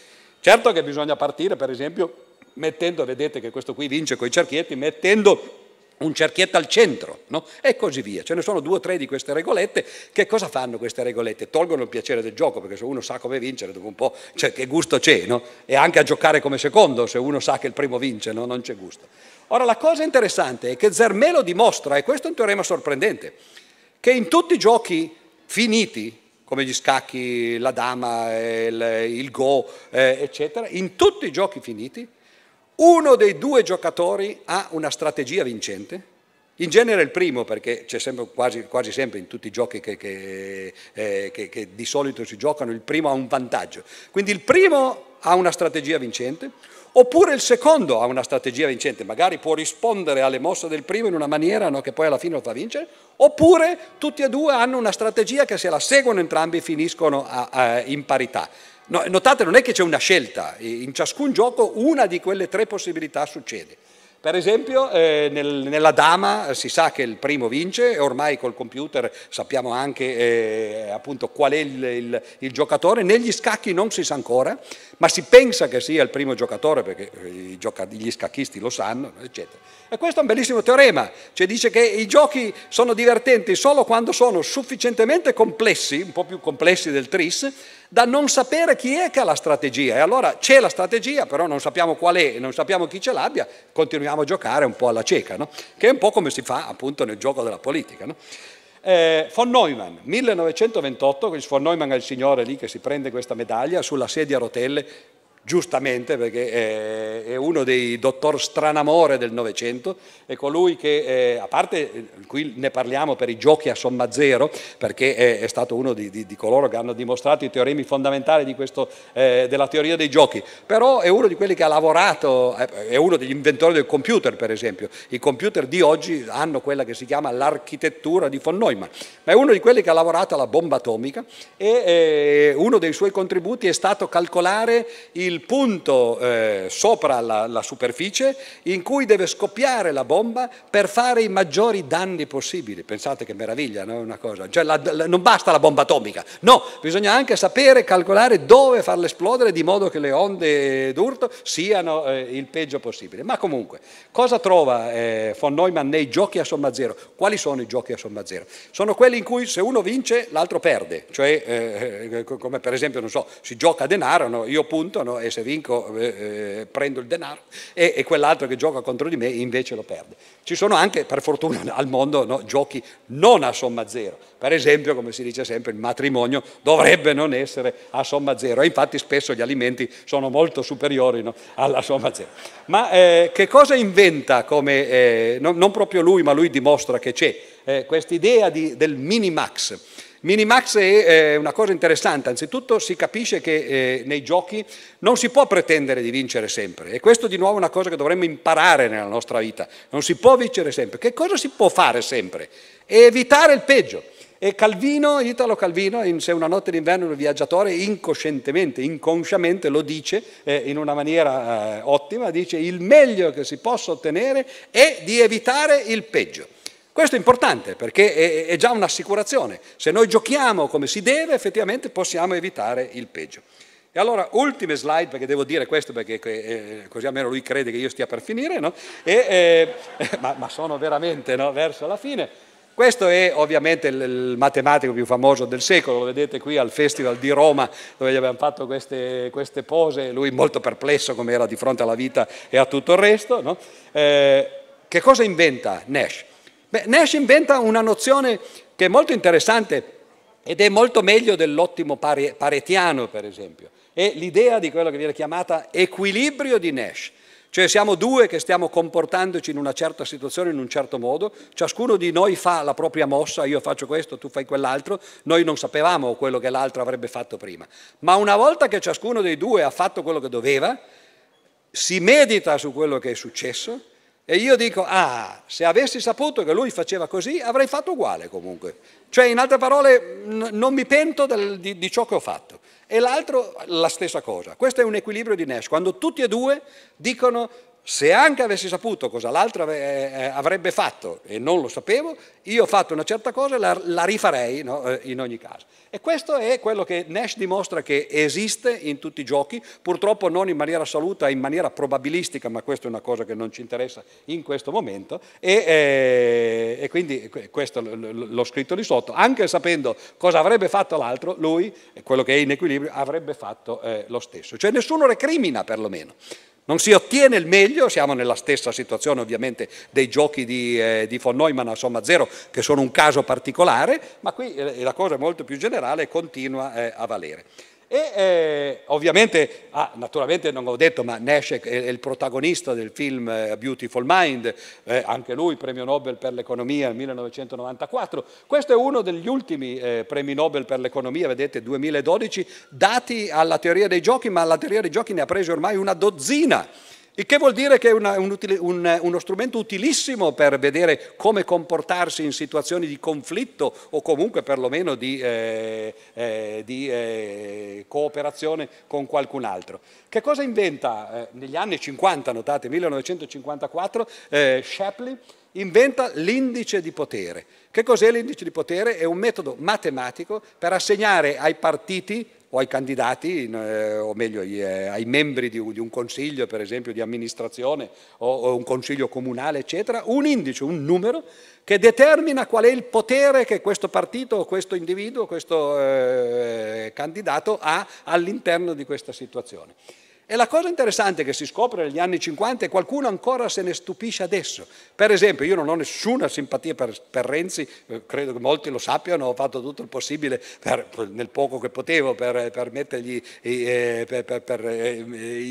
Certo che bisogna partire, per esempio, mettendo, vedete che questo qui vince con i cerchietti, mettendo un cerchietto al centro, no? e così via. Ce ne sono due o tre di queste regolette. Che cosa fanno queste regolette? Tolgono il piacere del gioco, perché se uno sa come vincere, dopo un po' cioè, che gusto c'è, no? e anche a giocare come secondo, se uno sa che il primo vince, no? non c'è gusto. Ora, la cosa interessante è che Zermelo dimostra, e questo è un teorema sorprendente, che in tutti i giochi finiti, come gli scacchi, la dama, il, il go, eh, eccetera, in tutti i giochi finiti, uno dei due giocatori ha una strategia vincente? In genere il primo, perché c'è sempre, quasi, quasi, sempre in tutti i giochi che, che, eh, che, che, di solito si giocano, il primo ha un vantaggio. Quindi il primo ha una strategia vincente, oppure il secondo ha una strategia vincente, magari può rispondere alle mosse del primo in una maniera no, che poi alla fine lo fa vincere, oppure tutti e due hanno una strategia che se la seguono entrambi finiscono a, a, in parità. No, notate, non è che c'è una scelta, in ciascun gioco una di quelle tre possibilità succede. Per esempio, eh, nel, nella dama eh, si sa che il primo vince e ormai col computer sappiamo anche eh, appunto qual è il, il, il, giocatore. Negli scacchi non si sa ancora, ma si pensa che sia il primo giocatore perché eh, gli scacchisti lo sanno, eccetera. E questo è un bellissimo teorema, cioè dice che i giochi sono divertenti solo quando sono sufficientemente complessi, un po' più complessi del tris, da non sapere chi è che ha la strategia. E allora c'è la strategia, però non sappiamo qual è, non sappiamo chi ce l'abbia, continuiamo a giocare un po' alla cieca, no? che è un po' come si fa appunto nel gioco della politica. No? Eh, von Neumann, 1928, con von Neumann è il signore lì che si prende questa medaglia sulla sedia a rotelle giustamente perché è uno dei dottor Stranamore del Novecento, è colui che, eh, a parte, eh, qui ne parliamo per i giochi a somma zero, perché è, stato uno di, di, di coloro che hanno dimostrato i teoremi fondamentali questo, eh, della teoria dei giochi, però è uno di quelli che ha lavorato, è uno degli inventori del computer per esempio, i computer di oggi hanno quella che si chiama l'architettura di von Neumann, ma è uno di quelli che ha lavorato alla bomba atomica e uno dei suoi contributi è stato calcolare il il punto eh, sopra la, la superficie in cui deve scoppiare la bomba per fare i maggiori danni possibili. Pensate che meraviglia, no? Una cosa. Cioè, la, la, non basta la bomba atomica, no, bisogna anche sapere calcolare dove farla esplodere di modo che le onde d'urto siano eh, il peggio possibile. Ma comunque, cosa trova eh, von Neumann nei giochi a somma zero? Quali sono i giochi a somma zero? Sono quelli in cui se uno vince l'altro perde, cioè eh, eh come per esempio, non so, si gioca a denaro, no? io punto no? e se vinco eh, eh, prendo il denaro e, e, quell'altro che gioca contro di me invece lo perde. Ci sono anche, per fortuna, al mondo no, giochi non a somma zero. Per esempio, come si dice sempre, il matrimonio dovrebbe non essere a somma zero e infatti spesso gli alimenti sono molto superiori no, alla somma zero. Ma eh, che cosa inventa come, eh, non, non, proprio lui, ma lui dimostra che c'è, eh, questa idea del minimax? Minimax è una cosa interessante, anzitutto si capisce che eh, nei giochi non si può pretendere di vincere sempre e questo di nuovo è una cosa che dovremmo imparare nella nostra vita, non si può vincere sempre, che cosa si può fare sempre? E evitare il peggio. E Calvino, Italo Calvino, in Se una notte d'inverno il viaggiatore, incoscientemente, inconsciamente lo dice eh, in una maniera eh, ottima, dice il meglio che si possa ottenere è di evitare il peggio. Questo è importante perché è, già un'assicurazione. Se noi giochiamo come si deve, effettivamente possiamo evitare il peggio. E allora, ultime slide, perché devo dire questo perché eh, eh così almeno lui crede che io stia per finire, no? e, eh, ma, ma, sono veramente no? verso la fine. Questo è ovviamente il, il, matematico più famoso del secolo, lo vedete qui al Festival di Roma dove gli abbiamo fatto queste, queste pose, lui molto perplesso come era di fronte alla vita e a tutto il resto. No? Eh, che cosa inventa Nash? Beh, Nash inventa una nozione che è molto interessante ed è molto meglio dell'ottimo paretiano, per esempio. È l'idea di quello che viene chiamata equilibrio di Nash. Cioè siamo due che stiamo comportandoci in una certa situazione, in un certo modo, ciascuno di noi fa la propria mossa, io faccio questo, tu fai quell'altro, noi non sapevamo quello che l'altro avrebbe fatto prima. Ma una volta che ciascuno dei due ha fatto quello che doveva, si medita su quello che è successo e io dico, ah, se avessi saputo che lui faceva così, avrei fatto uguale comunque. Cioè, in altre parole, non mi pento del, di, di ciò che ho fatto. E l'altro, la stessa cosa. Questo è un equilibrio di Nash. Quando tutti e due dicono se anche avessi saputo cosa l'altro eh, eh, avrebbe fatto e non lo sapevo, io ho fatto una certa cosa e la, la rifarei no? Eh, in ogni caso. E questo è quello che Nash dimostra che esiste in tutti i giochi, purtroppo non in maniera assoluta, in maniera probabilistica, ma questa è una cosa che non ci interessa in questo momento. E, eh, e quindi questo l'ho scritto lì sotto, anche sapendo cosa avrebbe fatto l'altro, lui, quello che è in equilibrio, avrebbe fatto eh, lo stesso. Cioè nessuno recrimina perlomeno. Non si ottiene il meglio, siamo nella stessa situazione ovviamente dei giochi di, eh, di von Neumann a somma zero, che sono un caso particolare, ma qui eh, la cosa molto più generale continua eh, a valere. E eh, ovviamente, ah, naturalmente non ho detto, ma Nash è, il protagonista del film eh, Beautiful Mind, eh, anche lui premio Nobel per l'economia nel 1994. Questo è uno degli ultimi eh, premi Nobel per l'economia, vedete, 2012, dati alla teoria dei giochi, ma la teoria dei giochi ne ha preso ormai una dozzina. Il che vuol dire che è una, un, un, uno strumento utilissimo per vedere come comportarsi in situazioni di conflitto o comunque perlomeno di, eh, eh, di eh, cooperazione con qualcun altro. Che cosa inventa eh, negli anni 50, notate, 1954, eh, Shapley? inventa l'indice di potere. Che cos'è l'indice di potere? È un metodo matematico per assegnare ai partiti o ai candidati, eh, o meglio ai eh, membri di, un consiglio, per esempio di amministrazione o, un consiglio comunale, eccetera, un indice, un numero che determina qual è il potere che questo partito, questo individuo, questo eh, candidato ha all'interno di questa situazione. E la cosa interessante che si scopre negli anni 50 e qualcuno ancora se ne stupisce adesso. Per esempio, io non ho nessuna simpatia per, per Renzi, eh, credo che molti lo sappiano, ho fatto tutto il possibile per, nel poco che potevo per, per mettergli, eh, eh, eh,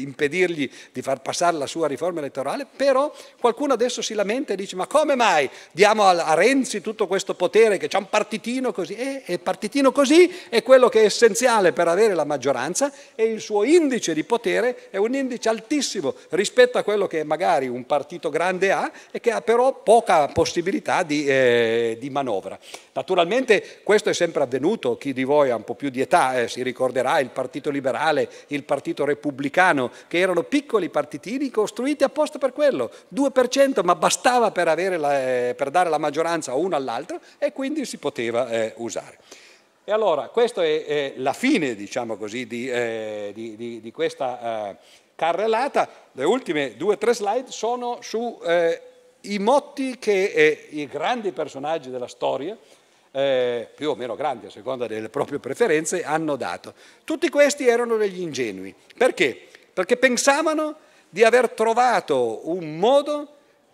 impedirgli di far passare la sua riforma elettorale, però qualcuno adesso si lamenta e dice ma come mai diamo a, a Renzi tutto questo potere che c'è un partitino così? E eh, il partitino così è quello che è essenziale per avere la maggioranza e il suo indice di potere avere è un indice altissimo rispetto a quello che magari un partito grande ha e che ha però poca possibilità di, eh, di manovra. Naturalmente questo è sempre avvenuto, chi di voi ha un po' più di età eh, si ricorderà il Partito Liberale, il Partito Repubblicano, che erano piccoli partitini costruiti apposta per quello, 2% ma bastava per, la, eh, per dare la maggioranza uno all'altro e quindi si poteva eh, usare. E allora questa è eh, la fine, diciamo così, di, eh, di, di, di questa eh, carrellata. Le ultime due o tre slide sono sui eh, motti che eh, i grandi personaggi della storia, eh, più o meno grandi a seconda delle proprie preferenze, hanno dato. Tutti questi erano degli ingenui. Perché? Perché pensavano di aver trovato un modo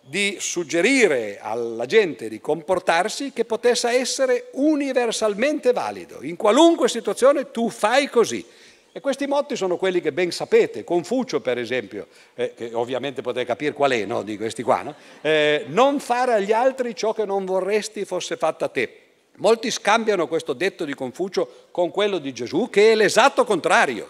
di suggerire alla gente di comportarsi che potesse essere universalmente valido. In qualunque situazione tu fai così. E questi motti sono quelli che ben sapete, Confucio per esempio, eh, che ovviamente potete capire qual è no, di questi qua, no? eh, non fare agli altri ciò che non vorresti fosse fatto a te. Molti scambiano questo detto di Confucio con quello di Gesù, che è l'esatto contrario.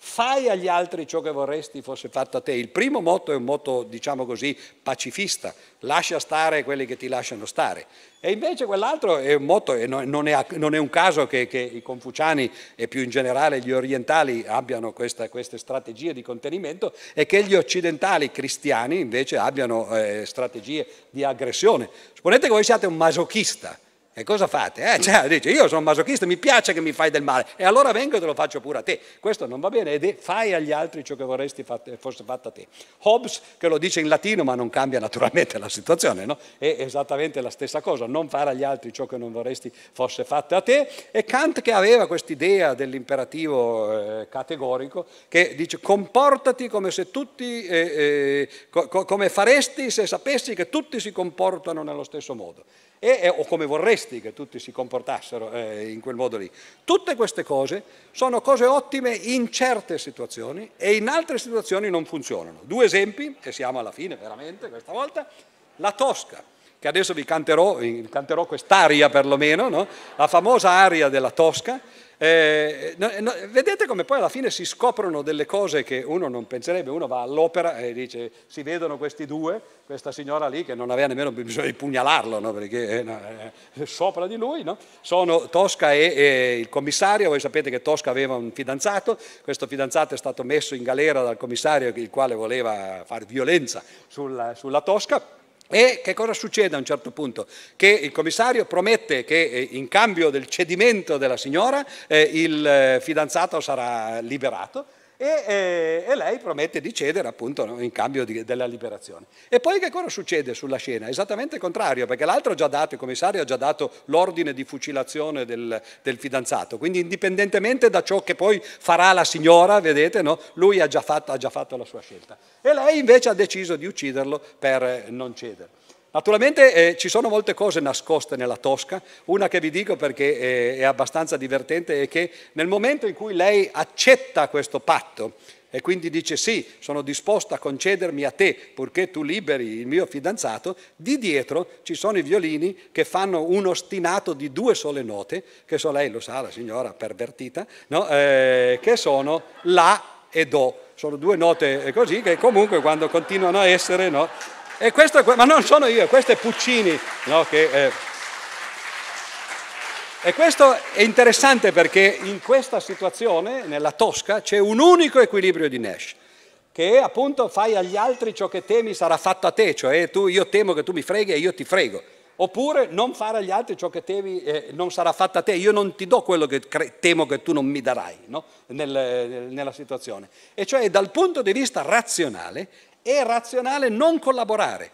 Fai agli altri ciò che vorresti fosse fatto a te. Il primo motto è un motto, diciamo così, pacifista, lascia stare quelli che ti lasciano stare. E invece quell'altro è un motto, e non è, non è un caso che, che, i confuciani e più in generale gli orientali abbiano questa, queste strategie di contenimento e che gli occidentali cristiani invece abbiano eh, strategie di aggressione. Supponete che voi siate un masochista e cosa fate? Eh? Cioè, dice, io sono masochista, mi piace che mi fai del male, e allora vengo e te lo faccio pure a te. Questo non va bene, ed fai agli altri ciò che vorresti fosse fatto a te. Hobbes, che lo dice in latino, ma non cambia naturalmente la situazione, no? è esattamente la stessa cosa, non fare agli altri ciò che non vorresti fosse fatto a te, e Kant che aveva quest'idea dell'imperativo eh, categorico, che dice comportati come se tutti, eh, eh, co- come faresti se sapessi che tutti si comportano nello stesso modo e, eh, o come vorresti che tutti si comportassero eh, in quel modo lì. Tutte queste cose sono cose ottime in certe situazioni e in altre situazioni non funzionano. Due esempi, e siamo alla fine veramente questa volta, la Tosca, che adesso vi canterò, canterò quest'aria perlomeno, no? la famosa aria della Tosca, eh, no, no, vedete come poi alla fine si scoprono delle cose che uno non penserebbe, uno va all'opera e dice si vedono questi due, questa signora lì che non aveva nemmeno bisogno di pugnalarlo no? perché eh, eh sopra di lui, sono Tosca e, e, il commissario, voi sapete che Tosca aveva un fidanzato, questo fidanzato è stato messo in galera dal commissario il quale voleva fare violenza sulla, sulla Tosca e che cosa succede a un certo punto? Che il commissario promette che eh, in cambio del cedimento della signora eh, il eh, fidanzato sarà liberato e, eh, e, lei promette di cedere appunto in cambio di, della liberazione. E poi che cosa succede sulla scena? Esattamente il contrario, perché l'altro ha già dato, il commissario ha già dato l'ordine di fucilazione del, del, fidanzato, quindi indipendentemente da ciò che poi farà la signora, vedete, no, lui ha già, fatto, ha già fatto la sua scelta. E lei invece ha deciso di ucciderlo per non cedere. Naturalmente eh, ci sono molte cose nascoste nella Tosca, una che vi dico perché eh, è abbastanza divertente è che nel momento in cui lei accetta questo patto e quindi dice sì, sono disposta a concedermi a te purché tu liberi il mio fidanzato, di dietro ci sono i violini che fanno un ostinato di due sole note, che so lei lo sa, la signora pervertita, no? eh, che sono la e do. Sono due note eh, così che comunque quando continuano a essere... No? E questo, ma non sono io, questo è Puccini. No, che, eh. E questo è interessante perché in questa situazione, nella Tosca, c'è un unico equilibrio di Nash, che è appunto fai agli altri ciò che temi sarà fatto a te, cioè eh, tu, io temo che tu mi freghi e io ti frego. Oppure non fare agli altri ciò che temi eh, non sarà fatto a te, io non ti do quello che cre- temo che tu non mi darai no? Nel, nella situazione. E cioè dal punto di vista razionale è razionale non collaborare,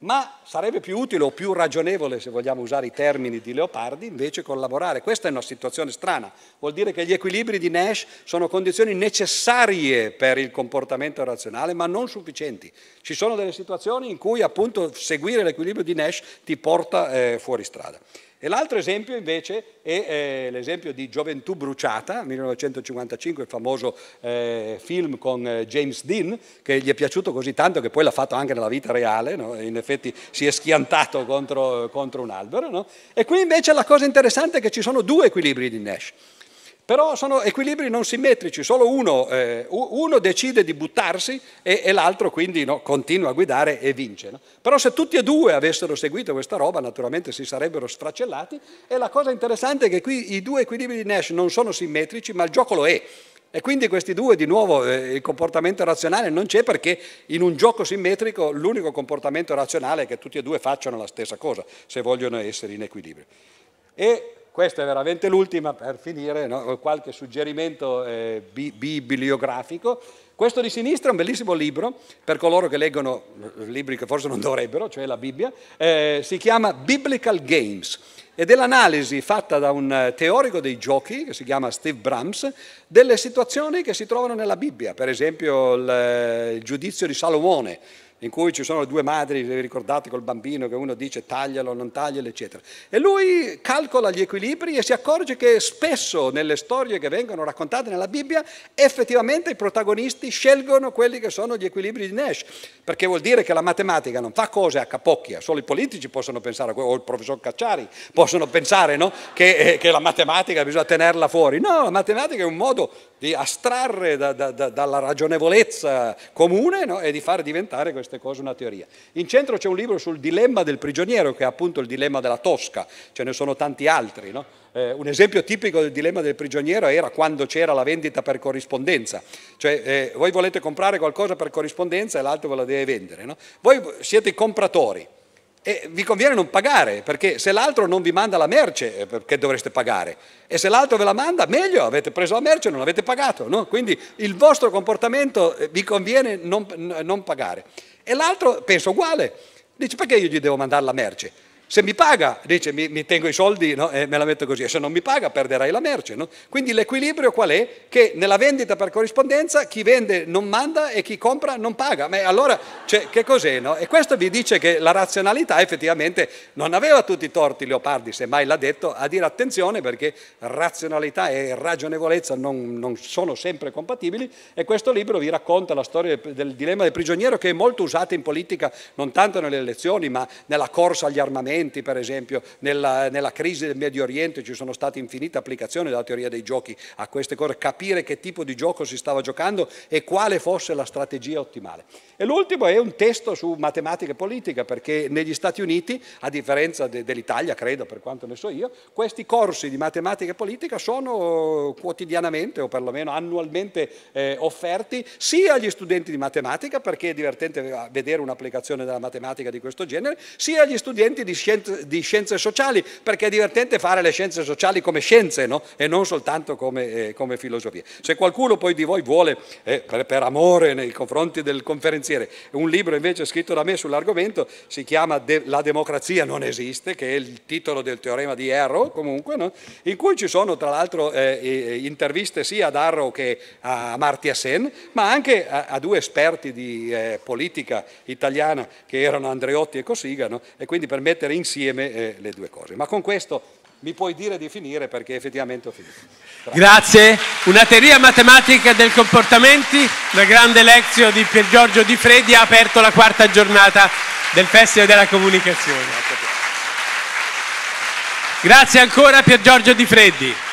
ma sarebbe più utile o più ragionevole, se vogliamo usare i termini di Leopardi, invece collaborare. Questa è una situazione strana, vuol dire che gli equilibri di Nash sono condizioni necessarie per il comportamento razionale, ma non sufficienti. Ci sono delle situazioni in cui appunto seguire l'equilibrio di Nash ti porta eh, fuori strada. E l'altro esempio invece è eh, l'esempio di Gioventù bruciata, 1955, il famoso eh, film con eh, James Dean, che gli è piaciuto così tanto che poi l'ha fatto anche nella vita reale, no? in effetti si è schiantato contro, contro un albero. No? E qui invece la cosa interessante è che ci sono due equilibri di Nash. Però sono equilibri non simmetrici, solo uno, eh, uno decide di buttarsi e, e l'altro quindi no, continua a guidare e vince. No? Però se tutti e due avessero seguito questa roba naturalmente si sarebbero sfracellati e la cosa interessante è che qui i due equilibri di Nash non sono simmetrici ma il gioco lo è. E quindi questi due, di nuovo, eh, il comportamento razionale non c'è perché in un gioco simmetrico l'unico comportamento razionale è che tutti e due facciano la stessa cosa, se vogliono essere in equilibrio. E questa è veramente l'ultima per finire, no? qualche suggerimento eh, bibliografico. Questo di sinistra è un bellissimo libro per coloro che leggono eh, libri che forse non dovrebbero, cioè la Bibbia, eh, si chiama Biblical Games ed è l'analisi fatta da un eh, teorico dei giochi, che si chiama Steve Brams, delle situazioni che si trovano nella Bibbia, per esempio il, eh, il giudizio di Salomone in cui ci sono due madri, vi ricordate col bambino che uno dice taglialo, non taglialo, eccetera. E lui calcola gli equilibri e si accorge che spesso nelle storie che vengono raccontate nella Bibbia effettivamente i protagonisti scelgono quelli che sono gli equilibri di Nash, perché vuol dire che la matematica non fa cose a capocchia, solo i politici possono pensare, o il professor Cacciari possono pensare no? che, eh, che la matematica bisogna tenerla fuori. No, la matematica è un modo di astrarre da, da, da, dalla ragionevolezza comune no? e di far diventare queste cose una teoria. In centro c'è un libro sul dilemma del prigioniero, che è appunto il dilemma della Tosca, ce ne sono tanti altri. No? Eh, un esempio tipico del dilemma del prigioniero era quando c'era la vendita per corrispondenza, cioè eh, voi volete comprare qualcosa per corrispondenza e l'altro ve la deve vendere. No? Voi siete i compratori, e vi conviene non pagare, perché se l'altro non vi manda la merce, eh, perché dovreste pagare? E se l'altro ve la manda, meglio, avete preso la merce e non avete pagato. No? Quindi il vostro comportamento eh, vi conviene non, non pagare. E l'altro pensa uguale, dice perché io gli devo mandare la merce? Se mi paga, dice mi, mi tengo i soldi no? e me la metto così, e se non mi paga perderai la merce. No? Quindi l'equilibrio qual è? Che nella vendita per corrispondenza chi vende non manda e chi compra non paga. Ma allora cioè, che cos'è? No? E questo vi dice che la razionalità effettivamente non aveva tutti i torti Leopardi, semmai l'ha detto, a dire attenzione perché razionalità e ragionevolezza non, non sono sempre compatibili e questo libro vi racconta la storia del, del dilemma del prigioniero che è molto usata in politica non tanto nelle elezioni ma nella corsa agli armamenti finanziamenti, per esempio nella, nella crisi del Medio Oriente ci sono state infinite applicazioni della teoria dei giochi a queste cose, capire che tipo di gioco si stava giocando e quale fosse la strategia ottimale. E l'ultimo è un testo su matematica e politica, perché negli Stati Uniti, a differenza de, dell'Italia, credo per quanto ne so io, questi corsi di matematica e politica sono quotidianamente o perlomeno annualmente eh, offerti sia agli studenti di matematica, perché è divertente vedere un'applicazione della matematica di questo genere, sia agli studenti di scienze scienze, di scienze sociali, perché è divertente fare le scienze sociali come scienze no? e non soltanto come, eh, come, filosofie. Se qualcuno poi di voi vuole, eh, per, per, amore nei confronti del conferenziere, un libro invece scritto da me sull'argomento, si chiama De La democrazia non esiste, che è il titolo del teorema di Arrow comunque, no? in cui ci sono tra l'altro eh, eh interviste sia ad Arrow che a Marty Sen, ma anche a, a due esperti di eh, politica italiana che erano Andreotti e Cossiga, no? e quindi per mettere in insieme eh, le due cose. Ma con questo mi puoi dire di finire perché effettivamente ho finito. Grazie. Grazie. Una teoria matematica del comportamento, la grande lezione di Pier Giorgio Di Freddi ha aperto la quarta giornata del Festival della Comunicazione. Grazie ancora Pier Giorgio Di Freddi.